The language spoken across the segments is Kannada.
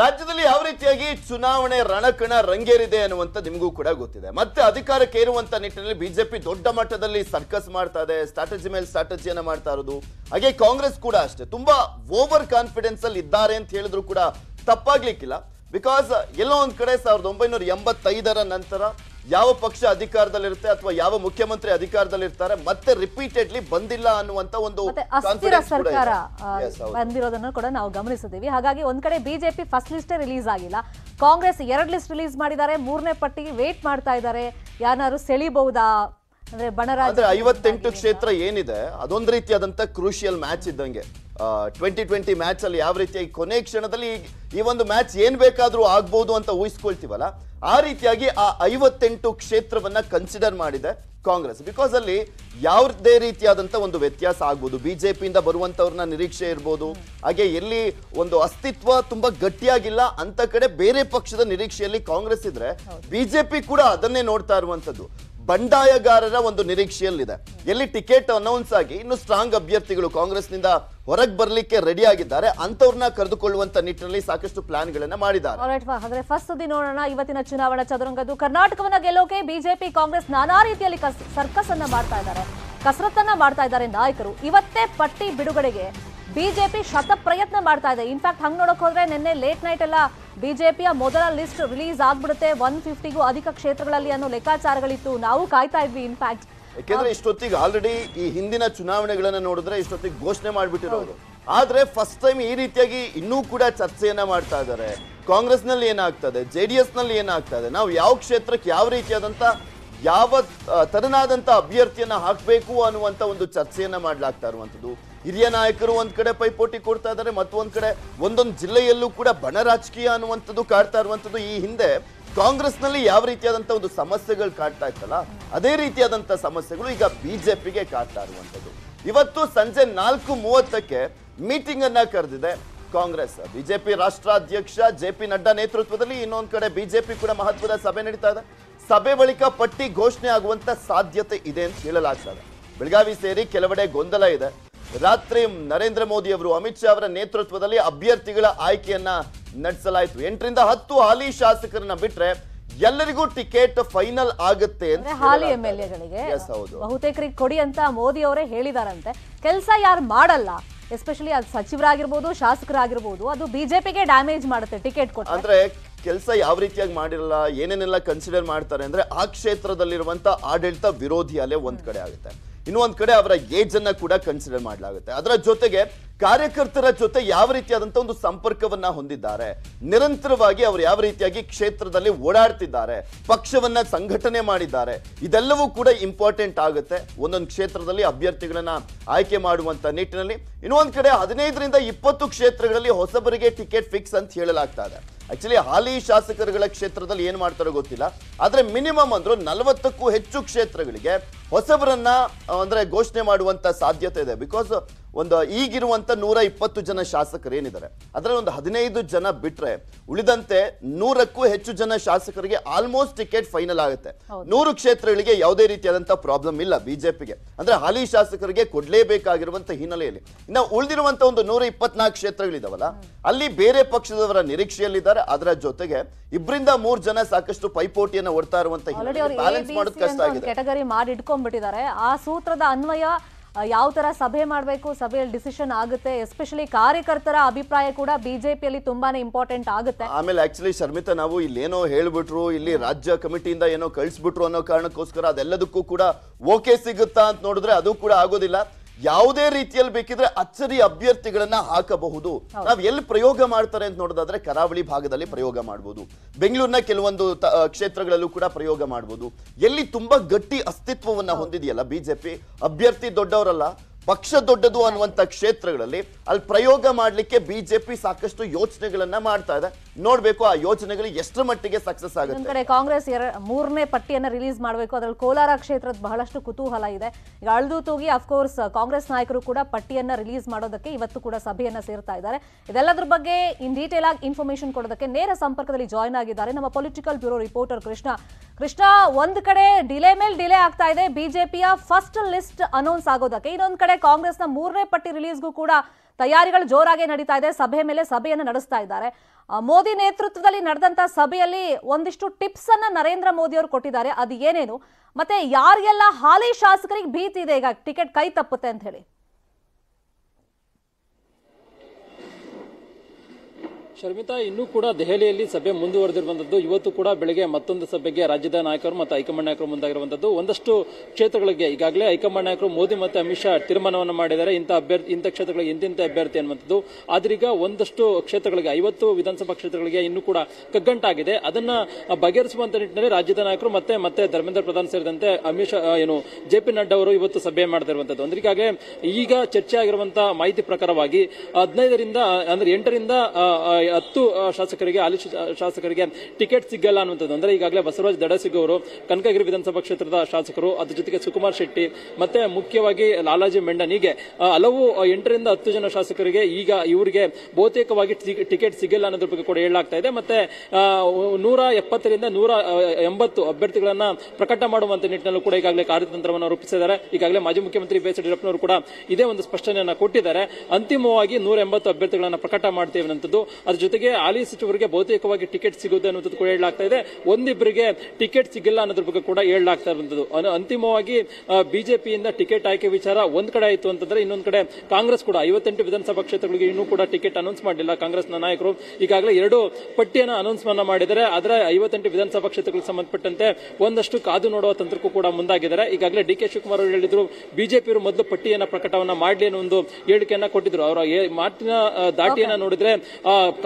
ರಾಜ್ಯದಲ್ಲಿ ಯಾವ ರೀತಿಯಾಗಿ ಚುನಾವಣೆ ರಣಕಣ ರಂಗೇರಿದೆ ಅನ್ನುವಂತ ನಿಮಗೂ ಕೂಡ ಗೊತ್ತಿದೆ ಮತ್ತೆ ಅಧಿಕಾರಕ್ಕೆ ಏರುವಂತ ನಿಟ್ಟಿನಲ್ಲಿ ಬಿಜೆಪಿ ದೊಡ್ಡ ಮಟ್ಟದಲ್ಲಿ ಸರ್ಕಸ್ ಮಾಡ್ತಾ ಇದೆ ಸ್ಟ್ರಾಟಜಿ ಮೇಲೆ ಸ್ಟ್ರಾಟಜಿಯನ್ನು ಮಾಡ್ತಾ ಇರೋದು ಹಾಗೆ ಕಾಂಗ್ರೆಸ್ ಕೂಡ ಅಷ್ಟೇ ತುಂಬಾ ಓವರ್ ಕಾನ್ಫಿಡೆನ್ಸ್ ಅಲ್ಲಿ ಇದ್ದಾರೆ ಅಂತ ಹೇಳಿದ್ರು ಕೂಡ ತಪ್ಪಾಗ್ಲಿಕ್ಕಿಲ್ಲ ಬಿಕಾಸ್ ಎಲ್ಲೋ ಒಂದ್ ಕಡೆ ಸಾವಿರದ ಒಂಬೈನೂರ ಎಂಬತ್ತೈದರ ನಂತರ ಯಾವ ಪಕ್ಷ ಅಧಿಕಾರದಲ್ಲಿರುತ್ತೆ ಅಥವಾ ಯಾವ ಮುಖ್ಯಮಂತ್ರಿ ಅಧಿಕಾರದಲ್ಲಿರ್ತಾರೆ ಮತ್ತೆ ರಿಪೀಟೆಡ್ಲಿ ಬಂದಿಲ್ಲ ಅನ್ನುವಂತ ಒಂದು ಅಸ್ಥಿರ ಸರ್ಕಾರ ಬಂದಿರೋದನ್ನು ಕೂಡ ನಾವು ಗಮನಿಸಿದ್ದೀವಿ ಹಾಗಾಗಿ ಒಂದ್ ಕಡೆ ಬಿಜೆಪಿ ಫಸ್ಟ್ ಲಿಸ್ಟ್ ರಿಲೀಸ್ ಆಗಿಲ್ಲ ಕಾಂಗ್ರೆಸ್ ಎರಡ್ ಲಿಸ್ಟ್ ರಿಲೀಸ್ ಮಾಡಿದ್ದಾರೆ ಮೂರನೇ ಪಟ್ಟಿಗೆ ವೇಟ್ ಮಾಡ್ತಾ ಇದ್ದಾರೆ ಯಾರು ಸೆಳಿಬಹುದಾ ಅಂದ್ರೆ ಐವತ್ತೆಂಟು ಕ್ಷೇತ್ರ ಏನಿದೆ ಅದೊಂದು ರೀತಿಯಾದಂತ ಕ್ರೂಷಿಯಲ್ ಮ್ಯಾಚ್ ಇದ್ದಂಗೆ ಟ್ವೆಂಟಿ ಟ್ವೆಂಟಿ ಮ್ಯಾಚ್ ಅಲ್ಲಿ ಯಾವ ರೀತಿಯಾಗಿ ಕೊನೆ ಕ್ಷಣದಲ್ಲಿ ಈ ಒಂದು ಮ್ಯಾಚ್ ಏನ್ ಬೇಕಾದ್ರೂ ಆಗ್ಬಹುದು ಅಂತ ಊಹಿಸ್ಕೊಳ್ತೀವಲ್ಲ ಆ ರೀತಿಯಾಗಿ ಆ ಐವತ್ತೆಂಟು ಕ್ಷೇತ್ರವನ್ನ ಕನ್ಸಿಡರ್ ಮಾಡಿದೆ ಕಾಂಗ್ರೆಸ್ ಬಿಕಾಸ್ ಅಲ್ಲಿ ಯಾವ್ದೇ ರೀತಿಯಾದಂತ ಒಂದು ವ್ಯತ್ಯಾಸ ಆಗ್ಬೋದು ಬಿಜೆಪಿಯಿಂದ ಬರುವಂತವ್ರನ್ನ ನಿರೀಕ್ಷೆ ಇರ್ಬೋದು ಹಾಗೆ ಎಲ್ಲಿ ಒಂದು ಅಸ್ತಿತ್ವ ತುಂಬಾ ಗಟ್ಟಿಯಾಗಿಲ್ಲ ಅಂತ ಕಡೆ ಬೇರೆ ಪಕ್ಷದ ನಿರೀಕ್ಷೆಯಲ್ಲಿ ಕಾಂಗ್ರೆಸ್ ಇದ್ರೆ ಬಿಜೆಪಿ ಕೂಡ ಅದನ್ನೇ ನೋಡ್ತಾ ಇರುವಂತದ್ದು ಬಂಡಾಯಗಾರರ ಒಂದು ನಿರೀಕ್ಷೆಯಲ್ಲಿದೆ ಎಲ್ಲಿ ಟಿಕೆಟ್ ಅನೌನ್ಸ್ ಆಗಿ ಇನ್ನು ಸ್ಟ್ರಾಂಗ್ ಅಭ್ಯರ್ಥಿಗಳು ಕಾಂಗ್ರೆಸ್ನಿಂದ ಹೊರಗೆ ಬರಲಿಕ್ಕೆ ರೆಡಿ ಆಗಿದ್ದಾರೆ ಅಂತವ್ರನ್ನ ಕರೆದುಕೊಳ್ಳುವಂತ ನಿಟ್ಟಿನಲ್ಲಿ ಸಾಕಷ್ಟು ಪ್ಲಾನ್ ಗಳನ್ನ ಮಾಡಿದ್ದಾರೆ ಫಸ್ಟ್ ಸುದ್ದಿ ನೋಡೋಣ ಇವತ್ತಿನ ಚುನಾವಣಾ ಚದುರಂಗದು ಕರ್ನಾಟಕವನ್ನ ಗೆಲ್ಲೋಕೆ ಬಿಜೆಪಿ ಕಾಂಗ್ರೆಸ್ ನಾನಾ ರೀತಿಯಲ್ಲಿ ಸರ್ಕಸ್ ಅನ್ನ ಮಾಡ್ತಾ ಇದ್ದಾರೆ ಕಸರತ್ತನ್ನ ಮಾಡ್ತಾ ಇದ್ದಾರೆ ನಾಯಕರು ಇವತ್ತೇ ಪಟ್ಟಿ ಬಿಡುಗಡೆಗೆ ಬಿಜೆಪಿ ಶತ ಪ್ರಯತ್ನ ಮಾಡ್ತಾ ಇದೆ ಇನ್ಫ್ಯಾಕ್ಟ್ ಹಂಗ್ ನೋಡಕ್ ಹೋದ್ರೆ ನಿನ್ನೆ ಲೇಟ್ ನೈಟ್ ಎಲ್ಲ ಬಿಜೆಪಿಯ ಮೊದಲ ಲಿಸ್ಟ್ ರಿಲೀಸ್ ಆಗ್ಬಿಡುತ್ತೆ ಒನ್ ಫಿಫ್ಟಿಗೂ ಅಧಿಕ ಕ್ಷೇತ್ರಗಳಲ್ಲಿ ಅನ್ನೋ ಲೆಕ್ಕಾಚಾರಗಳಿತ್ತು ನಾವು ಕಾಯ್ತಾ ಇದ್ವಿ ಇನ್ಫ್ಯಾಕ್ಟ್ ಯಾಕೆಂದ್ರೆ ಇಷ್ಟೊತ್ತಿಗೆ ಆಲ್ರೆಡಿ ಈ ಹಿಂದಿನ ಚುನಾವಣೆಗಳನ್ನ ನೋಡಿದ್ರೆ ಇಷ್ಟೊತ್ತಿಗೆ ಘೋಷಣೆ ಮಾಡಿಬಿಟ್ಟಿರೋರು ಆದ್ರೆ ಫಸ್ಟ್ ಟೈಮ್ ಈ ರೀತಿಯಾಗಿ ಇನ್ನೂ ಕೂಡ ಚರ್ಚೆಯನ್ನ ಮಾಡ್ತಾ ಇದ್ದಾರೆ ಕಾಂಗ್ರೆಸ್ ನಲ್ಲಿ ಏನಾಗ್ತದೆ ಜೆ ಡಿ ಎಸ್ ನಲ್ಲಿ ಏನಾಗ್ತದೆ ನಾವು ಯಾವ ಕ್ಷೇತ್ರಕ್ಕೆ ಯಾವ ರೀತಿಯಾದಂತ ಯಾವ ತರನಾದಂತ ಅಭ್ಯರ್ಥಿಯನ್ನ ಹಾಕಬೇಕು ಅನ್ನುವಂತ ಒಂದು ಚರ್ಚೆಯನ್ನ ಮಾಡ್ಲಾಗ್ತಾ ಇರುವಂತದ್ದು ಹಿರಿಯ ನಾಯಕರು ಒಂದ್ ಕಡೆ ಪೈಪೋಟಿ ಕೊಡ್ತಾ ಇದ್ದಾರೆ ಮತ್ತೊಂದು ಕಡೆ ಒಂದೊಂದು ಜಿಲ್ಲೆಯಲ್ಲೂ ಕೂಡ ಬಣ ರಾಜಕೀಯ ಅನ್ನುವಂಥದ್ದು ಕಾಡ್ತಾ ಇರುವಂಥದ್ದು ಈ ಹಿಂದೆ ಕಾಂಗ್ರೆಸ್ ನಲ್ಲಿ ಯಾವ ರೀತಿಯಾದಂತಹ ಒಂದು ಸಮಸ್ಯೆಗಳು ಕಾಡ್ತಾ ಇತ್ತಲ್ಲ ಅದೇ ರೀತಿಯಾದಂತಹ ಸಮಸ್ಯೆಗಳು ಈಗ ಬಿಜೆಪಿಗೆ ಕಾಡ್ತಾ ಇರುವಂಥದ್ದು ಇವತ್ತು ಸಂಜೆ ನಾಲ್ಕು ಮೂವತ್ತಕ್ಕೆ ಮೀಟಿಂಗ್ ಅನ್ನ ಕರೆದಿದೆ ಕಾಂಗ್ರೆಸ್ ಬಿಜೆಪಿ ರಾಷ್ಟ್ರಾಧ್ಯಕ್ಷ ಜೆ ಪಿ ನಡ್ಡಾ ನೇತೃತ್ವದಲ್ಲಿ ಇನ್ನೊಂದು ಕಡೆ ಬಿಜೆಪಿ ಕೂಡ ಮಹತ್ವದ ಸಭೆ ನಡೀತಾ ಇದೆ ಸಭೆ ಬಳಿಕ ಪಟ್ಟಿ ಘೋಷಣೆ ಆಗುವಂತ ಸಾಧ್ಯತೆ ಇದೆ ಅಂತ ಹೇಳಲಾಗ್ತದೆ ಬೆಳಗಾವಿ ಸೇರಿ ಕೆಲವೆಡೆ ಗೊಂದಲ ಇದೆ ರಾತ್ರಿ ನರೇಂದ್ರ ಮೋದಿ ಅವರು ಅಮಿತ್ ಶಾ ಅವರ ನೇತೃತ್ವದಲ್ಲಿ ಅಭ್ಯರ್ಥಿಗಳ ಆಯ್ಕೆಯನ್ನ ನಡೆಸಲಾಯಿತು ಎಂಟರಿಂದ ಹತ್ತು ಹಾಲಿ ಶಾಸಕರನ್ನ ಬಿಟ್ರೆ ಎಲ್ಲರಿಗೂ ಟಿಕೆಟ್ ಫೈನಲ್ ಆಗುತ್ತೆ ಹಾಲಿ ಎಂ ಎಲ್ ಎಗಳಿಗೆ ಬಹುತೇಕರಿಗೆ ಕೊಡಿ ಅಂತ ಮೋದಿ ಅವರೇ ಹೇಳಿದಾರಂತೆ ಕೆಲಸ ಯಾರು ಮಾಡಲ್ಲ ಎಸ್ಪೆಷಲಿ ಅದು ಸಚಿವರಾಗಿರ್ಬೋದು ಶಾಸಕರಾಗಿರ್ಬೋದು ಅದು ಬಿಜೆಪಿಗೆ ಡ್ಯಾಮೇಜ್ ಮಾಡುತ್ತೆ ಟಿಕೆಟ್ ಕೊಟ್ಟು ಅಂದ್ರೆ ಕೆಲಸ ಯಾವ ರೀತಿಯಾಗಿ ಮಾಡಿರಲ್ಲ ಏನೇನೆಲ್ಲ ಕನ್ಸಿಡರ್ ಮಾಡ್ತಾರೆ ಅಂದ್ರೆ ಆ ಕ್ಷೇತ್ರದಲ್ಲಿರುವಂತ ಆಡಳಿತ ವಿರೋಧಿ ಅಲೆ ಒಂದ್ ಕಡೆ ಆಗುತ್ತೆ ಇನ್ನೊಂದು ಕಡೆ ಅವರ ಏಜ್ ಅನ್ನ ಕೂಡ ಕನ್ಸಿಡರ್ ಮಾಡಲಾಗುತ್ತೆ ಅದರ ಜೊತೆಗೆ ಕಾರ್ಯಕರ್ತರ ಜೊತೆ ಯಾವ ರೀತಿಯಾದಂಥ ಒಂದು ಸಂಪರ್ಕವನ್ನ ಹೊಂದಿದ್ದಾರೆ ನಿರಂತರವಾಗಿ ಅವರು ಯಾವ ರೀತಿಯಾಗಿ ಕ್ಷೇತ್ರದಲ್ಲಿ ಓಡಾಡ್ತಿದ್ದಾರೆ ಪಕ್ಷವನ್ನ ಸಂಘಟನೆ ಮಾಡಿದ್ದಾರೆ ಇದೆಲ್ಲವೂ ಕೂಡ ಇಂಪಾರ್ಟೆಂಟ್ ಆಗುತ್ತೆ ಒಂದೊಂದು ಕ್ಷೇತ್ರದಲ್ಲಿ ಅಭ್ಯರ್ಥಿಗಳನ್ನ ಆಯ್ಕೆ ಮಾಡುವಂತ ನಿಟ್ಟಿನಲ್ಲಿ ಇನ್ನೊಂದು ಕಡೆ ಹದಿನೈದರಿಂದ ಇಪ್ಪತ್ತು ಕ್ಷೇತ್ರಗಳಲ್ಲಿ ಹೊಸಬರಿಗೆ ಟಿಕೆಟ್ ಫಿಕ್ಸ್ ಅಂತ ಹೇಳಲಾಗ್ತಾ ಇದೆ ಆಕ್ಚುಲಿ ಹಾಲಿ ಶಾಸಕರುಗಳ ಕ್ಷೇತ್ರದಲ್ಲಿ ಏನ್ ಮಾಡ್ತಾರೋ ಗೊತ್ತಿಲ್ಲ ಆದ್ರೆ ಮಿನಿಮಮ್ ಅಂದ್ರು ನಲವತ್ತಕ್ಕೂ ಹೆಚ್ಚು ಕ್ಷೇತ್ರಗಳಿಗೆ ಹೊಸಬರನ್ನ ಅಂದ್ರೆ ಘೋಷಣೆ ಮಾಡುವಂತ ಸಾಧ್ಯತೆ ಇದೆ ಬಿಕಾಸ್ ಒಂದು ಈಗಿರುವಂಥ ಇರುವಂತ ನೂರ ಇಪ್ಪತ್ತು ಜನ ಶಾಸಕರು ಏನಿದ್ದಾರೆ ಅದರಲ್ಲಿ ಒಂದು ಹದಿನೈದು ಜನ ಬಿಟ್ರೆ ಉಳಿದಂತೆ ನೂರಕ್ಕೂ ಹೆಚ್ಚು ಜನ ಶಾಸಕರಿಗೆ ಆಲ್ಮೋಸ್ಟ್ ಟಿಕೆಟ್ ಫೈನಲ್ ಆಗುತ್ತೆ ನೂರು ಕ್ಷೇತ್ರಗಳಿಗೆ ಯಾವುದೇ ರೀತಿಯಾದಂತಹ ಪ್ರಾಬ್ಲಮ್ ಇಲ್ಲ ಬಿಜೆಪಿಗೆ ಅಂದ್ರೆ ಹಾಲಿ ಶಾಸಕರಿಗೆ ಕೊಡ್ಲೇಬೇಕಾಗಿರುವಂತ ಹಿನ್ನೆಲೆಯಲ್ಲಿ ಇನ್ನು ಉಳಿದಿರುವಂತಹ ಒಂದು ನೂರ ಇಪ್ಪತ್ನಾಲ್ಕು ಕ್ಷೇತ್ರಗಳಿದಾವಲ್ಲ ಅಲ್ಲಿ ಬೇರೆ ಪಕ್ಷದವರ ನಿರೀಕ್ಷೆಯಲ್ಲಿದ್ದಾರೆ ಅದರ ಜೊತೆಗೆ ಇಬ್ಬರಿಂದ ಮೂರ್ ಜನ ಸಾಕಷ್ಟು ಪೈಪೋಟಿಯನ್ನು ಹೊಡ್ತಾ ಇರುವಂತಹ ಮಾಡಿ ಇಟ್ಕೊಂಡ್ಬಿಟ್ಟಿದ್ದಾರೆ ಆ ಸೂತ್ರದ ಅನ್ವಯ ಯಾವ ತರ ಸಭೆ ಮಾಡಬೇಕು ಸಭೆಯಲ್ಲಿ ಡಿಸಿಷನ್ ಆಗುತ್ತೆ ಎಸ್ಪೆಷಲಿ ಕಾರ್ಯಕರ್ತರ ಅಭಿಪ್ರಾಯ ಕೂಡ ಬಿಜೆಪಿಯಲ್ಲಿ ತುಂಬಾನೇ ಇಂಪಾರ್ಟೆಂಟ್ ಆಗುತ್ತೆ ಆಮೇಲೆ ಆಕ್ಚುಲಿ ಶರ್ಮಿತಾ ನಾವು ಇಲ್ಲೇನೋ ಹೇಳ್ಬಿಟ್ರು ಇಲ್ಲಿ ರಾಜ್ಯ ಕಮಿಟಿಯಿಂದ ಏನೋ ಕಳಿಸ್ಬಿಟ್ರು ಅನ್ನೋ ಕಾರಣಕ್ಕೋಸ್ಕರ ಅದೆಲ್ಲದಕ್ಕೂ ಕೂಡ ಓಕೆ ಸಿಗುತ್ತಾ ಅಂತ ನೋಡಿದ್ರೆ ಅದು ಕೂಡ ಆಗೋದಿಲ್ಲ ಯಾವುದೇ ರೀತಿಯಲ್ಲಿ ಬೇಕಿದ್ರೆ ಅಚ್ಚರಿ ಅಭ್ಯರ್ಥಿಗಳನ್ನ ಹಾಕಬಹುದು ನಾವ್ ಎಲ್ಲಿ ಪ್ರಯೋಗ ಮಾಡ್ತಾರೆ ಅಂತ ನೋಡೋದಾದ್ರೆ ಕರಾವಳಿ ಭಾಗದಲ್ಲಿ ಪ್ರಯೋಗ ಮಾಡಬಹುದು ಬೆಂಗಳೂರಿನ ಕೆಲವೊಂದು ಕ್ಷೇತ್ರಗಳಲ್ಲೂ ಕೂಡ ಪ್ರಯೋಗ ಮಾಡಬಹುದು ಎಲ್ಲಿ ತುಂಬಾ ಗಟ್ಟಿ ಅಸ್ತಿತ್ವವನ್ನ ಹೊಂದಿದೆಯಲ್ಲ ಬಿಜೆಪಿ ಅಭ್ಯರ್ಥಿ ದೊಡ್ಡವರಲ್ಲ ಪಕ್ಷ ದೊಡ್ಡದು ಅನ್ನುವಂಥ ಕ್ಷೇತ್ರಗಳಲ್ಲಿ ಅಲ್ಲಿ ಪ್ರಯೋಗ ಮಾಡಲಿಕ್ಕೆ ಬಿಜೆಪಿ ಸಾಕಷ್ಟು ಯೋಚನೆಗಳನ್ನ ಮಾಡ್ತಾ ಇದೆ ನೋಡ್ಬೇಕು ಆ ಯೋಜನೆಗಳು ಎಷ್ಟರ ಮಟ್ಟಿಗೆ ಸಕ್ಸಸ್ ಆಗುತ್ತೆ ಕಡೆ ಕಾಂಗ್ರೆಸ್ ಮೂರನೇ ಪಟ್ಟಿಯನ್ನು ರಿಲೀಸ್ ಮಾಡಬೇಕು ಅದರಲ್ಲಿ ಕೋಲಾರ ಕ್ಷೇತ್ರದ ಬಹಳಷ್ಟು ಕುತೂಹಲ ಇದೆ ಈಗ ಅಳ್ದು ತೂಗಿ ಅಫ್ಕೋರ್ಸ್ ಕಾಂಗ್ರೆಸ್ ನಾಯಕರು ಕೂಡ ಪಟ್ಟಿಯನ್ನು ರಿಲೀಸ್ ಮಾಡೋದಕ್ಕೆ ಇವತ್ತು ಕೂಡ ಸಭೆಯನ್ನು ಸೇರ್ತಾ ಇದ್ದಾರೆ ಇದೆಲ್ಲದ್ರ ಬಗ್ಗೆ ಇನ್ ಡೀಟೇಲ್ ಆಗಿ ಇನ್ಫಾರ್ಮೇಶನ್ ಕೊಡೋದಕ್ಕೆ ನೇರ ಸಂಪರ್ಕದಲ್ಲಿ ಜಾಯ್ನ್ ಆಗಿದ್ದಾರೆ ನಮ್ಮ political bureau reporter Krishna Krishna ಒಂದು ಕಡೆ ಡಿಲೇ ಮೇಲೆ ಡಿಲೇ ಆಗ್ತಾ ಇದೆ ಬಿಜೆಪಿಯ ಫಸ್ಟ್ ಲಿಸ್ಟ್ ಅನೌನ್ಸ್ ಆಗೋದಕ್ಕೆ ಇನ್ನೊಂದು ಕಡೆ ಕಾಂಗ್ರೆಸ್ನ ಮೂರನೇ ಪಟ್ಟಿ ರಿಲೀಸ್ಗೂ ಕೂಡ ತಯಾರಿಗಳು ಜೋರಾಗಿ ನಡೀತಾ ಇದೆ ಸಭೆ ಮೇಲೆ ಸಭೆಯನ್ನು ನಡೆಸ್ತಾ ಇದ್ದಾರೆ ಮೋದಿ ನೇತೃತ್ವದಲ್ಲಿ ನಡೆದಂತ ಸಭೆಯಲ್ಲಿ ಒಂದಿಷ್ಟು ಟಿಪ್ಸ್ ಅನ್ನ ನರೇಂದ್ರ ಮೋದಿ ಅವರು ಕೊಟ್ಟಿದ್ದಾರೆ ಅದು ಏನೇನು ಮತ್ತೆ ಯಾರಿಗೆಲ್ಲ ಹಾಲಿ ಶಾಸಕರಿಗೆ ಭೀತಿ ಇದೆ ಈಗ ಟಿಕೆಟ್ ಕೈ ತಪ್ಪುತ್ತೆ ಅಂತ ಹೇಳಿ ಶರ್ಮಿತಾ ಇನ್ನೂ ಕೂಡ ದೆಹಲಿಯಲ್ಲಿ ಸಭೆ ಮುಂದುವರೆದಿರುವಂತದ್ದು ಇವತ್ತು ಕೂಡ ಬೆಳಗ್ಗೆ ಮತ್ತೊಂದು ಸಭೆಗೆ ರಾಜ್ಯದ ನಾಯಕರು ಮತ್ತು ಹೈಕಮಾಂಡ್ ನಾಯಕರು ಮುಂದಾಗಿರುವಂತದ್ದು ಒಂದಷ್ಟು ಕ್ಷೇತ್ರಗಳಿಗೆ ಈಗಾಗಲೇ ಹೈಕಮಾಂಡ್ ನಾಯಕರು ಮೋದಿ ಮತ್ತು ಅಮಿತ್ ಶಾ ತೀರ್ಮಾನವನ್ನು ಮಾಡಿದ್ದಾರೆ ಇಂಥ ಅಭ್ಯರ್ಥಿ ಇಂಥ ಕ್ಷೇತ್ರಗಳಿಗೆ ಎಂದಿಂತ ಅಭ್ಯರ್ಥಿ ಅನ್ನುವಂಥದ್ದು ಆದ್ರೀಗ ಒಂದಷ್ಟು ಕ್ಷೇತ್ರಗಳಿಗೆ ಐವತ್ತು ವಿಧಾನಸಭಾ ಕ್ಷೇತ್ರಗಳಿಗೆ ಇನ್ನೂ ಕೂಡ ಕಗ್ಗಂಟಾಗಿದೆ ಅದನ್ನ ಬಗೆಹರಿಸುವಂತ ನಿಟ್ಟಿನಲ್ಲಿ ರಾಜ್ಯದ ನಾಯಕರು ಮತ್ತೆ ಮತ್ತೆ ಧರ್ಮೇಂದ್ರ ಪ್ರಧಾನ್ ಸೇರಿದಂತೆ ಅಮಿತ್ ಶಾ ಏನು ಜೆ ಪಿ ನಡ್ಡಾ ಅವರು ಇವತ್ತು ಸಭೆ ಮಾಡಿರುವಂತದ್ದು ಅಂದ್ರಿಗಾಗೆ ಈಗ ಚರ್ಚೆ ಆಗಿರುವಂತಹ ಮಾಹಿತಿ ಪ್ರಕಾರವಾಗಿ ಹದಿನೈದರಿಂದ ಅಂದ್ರೆ ಎಂಟರಿಂದ ಹತ್ತು ಶಾಸಕರಿಗೆ ಹಾಲಿ ಶಾಸಕರಿಗೆ ಟಿಕೆಟ್ ಸಿಗಲ್ಲ ಅನ್ನುವಂಥದ್ದು ಅಂದ್ರೆ ಈಗಾಗಲೇ ಬಸವರಾಜ ಅವರು ಕನಕಗಿರಿ ವಿಧಾನಸಭಾ ಕ್ಷೇತ್ರದ ಶಾಸಕರು ಅದ್ರ ಜೊತೆಗೆ ಸುಕುಮಾರ್ ಶೆಟ್ಟಿ ಮತ್ತೆ ಮುಖ್ಯವಾಗಿ ಲಾಲಾಜಿ ಮೆಂಡನ್ ಹೀಗೆ ಹಲವು ಎಂಟರಿಂದ ಹತ್ತು ಜನ ಶಾಸಕರಿಗೆ ಈಗ ಇವರಿಗೆ ಬಹುತೇಕವಾಗಿ ಟಿಕೆಟ್ ಸಿಗಲ್ಲ ಅನ್ನೋದ್ರ ಬಗ್ಗೆ ಕೂಡ ಹೇಳಲಾಗ್ತಾ ಇದೆ ಮತ್ತೆ ನೂರ ಎಪ್ಪತ್ತರಿಂದ ನೂರ ಎಂಬತ್ತು ಅಭ್ಯರ್ಥಿಗಳನ್ನ ಪ್ರಕಟ ಮಾಡುವಂತ ನಿಟ್ಟಿನಲ್ಲೂ ಕೂಡ ಈಗಾಗಲೇ ಕಾರ್ಯತಂತ್ರವನ್ನು ರೂಪಿಸಿದ್ದಾರೆ ಈಗಾಗಲೇ ಮಾಜಿ ಮುಖ್ಯಮಂತ್ರಿ ಬಿ ಎಸ್ ಯಡಿಯೂರಪ್ಪನವರು ಕೂಡ ಇದೇ ಒಂದು ಸ್ಪಷ್ಟನೆಯನ್ನು ಕೊಟ್ಟಿದ್ದಾರೆ ಅಂತಿಮವಾಗಿ ನೂರ ಎಂಬತ್ತು ಅಭ್ಯರ್ಥಿಗಳನ್ನು ಪ್ರಕಟ ಮಾಡ್ತೇವೆ ಅನ್ನೋದು ಜೊತೆಗೆ ಹಾಲಿ ಸಚಿವರಿಗೆ ಬಹುತೇಕವಾಗಿ ಟಿಕೆಟ್ ಸಿಗುತ್ತೆ ಅನ್ನೋದು ಕೂಡ ಹೇಳಲಾಗ್ತಾ ಇದೆ ಒಂದಿಬ್ಬರಿಗೆ ಟಿಕೆಟ್ ಸಿಗಲ್ಲ ಅನ್ನೋದ್ರ ಬಗ್ಗೆ ಕೂಡ ಹೇಳಲಾಗ್ತಾ ಇರುವಂಥದ್ದು ಅಂತಿಮವಾಗಿ ಬಿಜೆಪಿಯಿಂದ ಟಿಕೆಟ್ ಆಯ್ಕೆ ವಿಚಾರ ಒಂದ್ ಕಡೆ ಆಯಿತು ಅಂತಂದ್ರೆ ಇನ್ನೊಂದು ಕಡೆ ಕಾಂಗ್ರೆಸ್ ಕೂಡ ಐವತ್ತೆಂಟು ವಿಧಾನಸಭಾ ಕ್ಷೇತ್ರಗಳಿಗೆ ಇನ್ನೂ ಕೂಡ ಟಿಕೆಟ್ ಅನೌನ್ಸ್ ಮಾಡಿಲ್ಲ ಕಾಂಗ್ರೆಸ್ನ ನಾಯಕರು ಈಗಾಗಲೇ ಎರಡು ಪಟ್ಟಿಯನ್ನು ಅನೌನ್ಸ್ ಮಾಡಿದರೆ ಆದರೆ ಐವತ್ತೆಂಟು ವಿಧಾನಸಭಾ ಕ್ಷೇತ್ರಗಳಿಗೆ ಸಂಬಂಧಪಟ್ಟಂತೆ ಒಂದಷ್ಟು ಕಾದು ನೋಡುವ ತಂತ್ರಕ್ಕೂ ಕೂಡ ಮುಂದಾಗಿದ್ದಾರೆ ಈಗಾಗಲೇ ಡಿ ಕೆ ಶಿವಕುಮಾರ್ ಅವರು ಹೇಳಿದ್ರು ಬಿಜೆಪಿಯವರು ಮೊದಲು ಪಟ್ಟಿಯನ್ನು ಪ್ರಕಟವನ್ನ ಮಾಡಲಿ ಅನ್ನೋ ಒಂದು ಹೇಳಿಕೆಯನ್ನ ಕೊಟ್ಟಿದ್ರು ಅವರ ಮಾತಿನ ದಾಟಿಯನ್ನ ನೋಡಿದ್ರೆ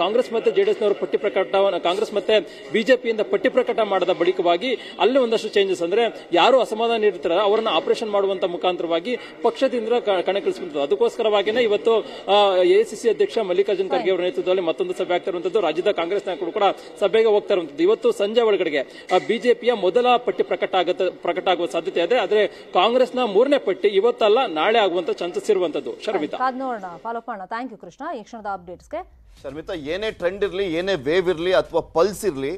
ಕಾಂಗ್ರೆಸ್ ಮತ್ತೆ ಜೆಡಿಎಸ್ ನವರು ಪಟ್ಟಿ ಪ್ರಕಟ ಕಾಂಗ್ರೆಸ್ ಮತ್ತೆ ಬಿಜೆಪಿಯಿಂದ ಪಟ್ಟಿ ಪ್ರಕಟ ಮಾಡದ ಬಳಿಕವಾಗಿ ಅಲ್ಲಿ ಒಂದಷ್ಟು ಚೇಂಜಸ್ ಅಂದ್ರೆ ಯಾರು ಅಸಮಾಧಾನ ಇರ್ತಾರೆ ಅವರನ್ನ ಆಪರೇಷನ್ ಮಾಡುವಂತ ಮುಖಾಂತರವಾಗಿ ಪಕ್ಷದಿಂದ ಕಣಕ್ಕಿಳಿಸಿದ್ರು ಅದಕ್ಕೋಸ್ಕರವಾಗಿನೇ ಇವತ್ತು ಎಸಿಸಿ ಅಧ್ಯಕ್ಷ ಮಲ್ಲಿಕಾರ್ಜುನ್ ಖರ್ಗೆ ಅವರ ನೇತೃತ್ವದಲ್ಲಿ ಮತ್ತೊಂದು ಸಭೆ ಆಗ್ತಿರುವಂತದ್ದು ರಾಜ್ಯದ ಕಾಂಗ್ರೆಸ್ ನಾಯಕರು ಕೂಡ ಸಭೆಗೆ ಹೋಗ್ತಾ ಇರುವಂತದ್ದು ಇವತ್ತು ಸಂಜೆ ಒಳಗಡೆಗೆ ಬಿಜೆಪಿಯ ಮೊದಲ ಪಟ್ಟಿ ಪ್ರಕಟ ಆಗುತ್ತೆ ಪ್ರಕಟ ಆಗುವ ಸಾಧ್ಯತೆ ಇದೆ ಆದ್ರೆ ನ ಮೂರನೇ ಪಟ್ಟಿ ಇವತ್ತಲ್ಲ ನಾಳೆ ಆಗುವಂತ ಚಾನ್ಸಸ್ ಇರುವಂತದ್ದು ಶರ್ಮಿತಾ ನೋಡೋಣ ಫಾಲೋ ಮಾಡೋಣ ಥ್ಯಾಂಕ್ ಯು ಕೃಷ್ಣ ಈ ಕ್ಷಣದ ಅಪ್ಡೇಟ್ಸ್ಗೆ ಶರ್ಮಿತಾ ಏನೇ ಟ್ರೆಂಡ್ ಇರಲಿ ಏನೇ ವೇವ್ ಇರಲಿ ಅಥವಾ ಪಲ್ಸ್ ಇರಲಿ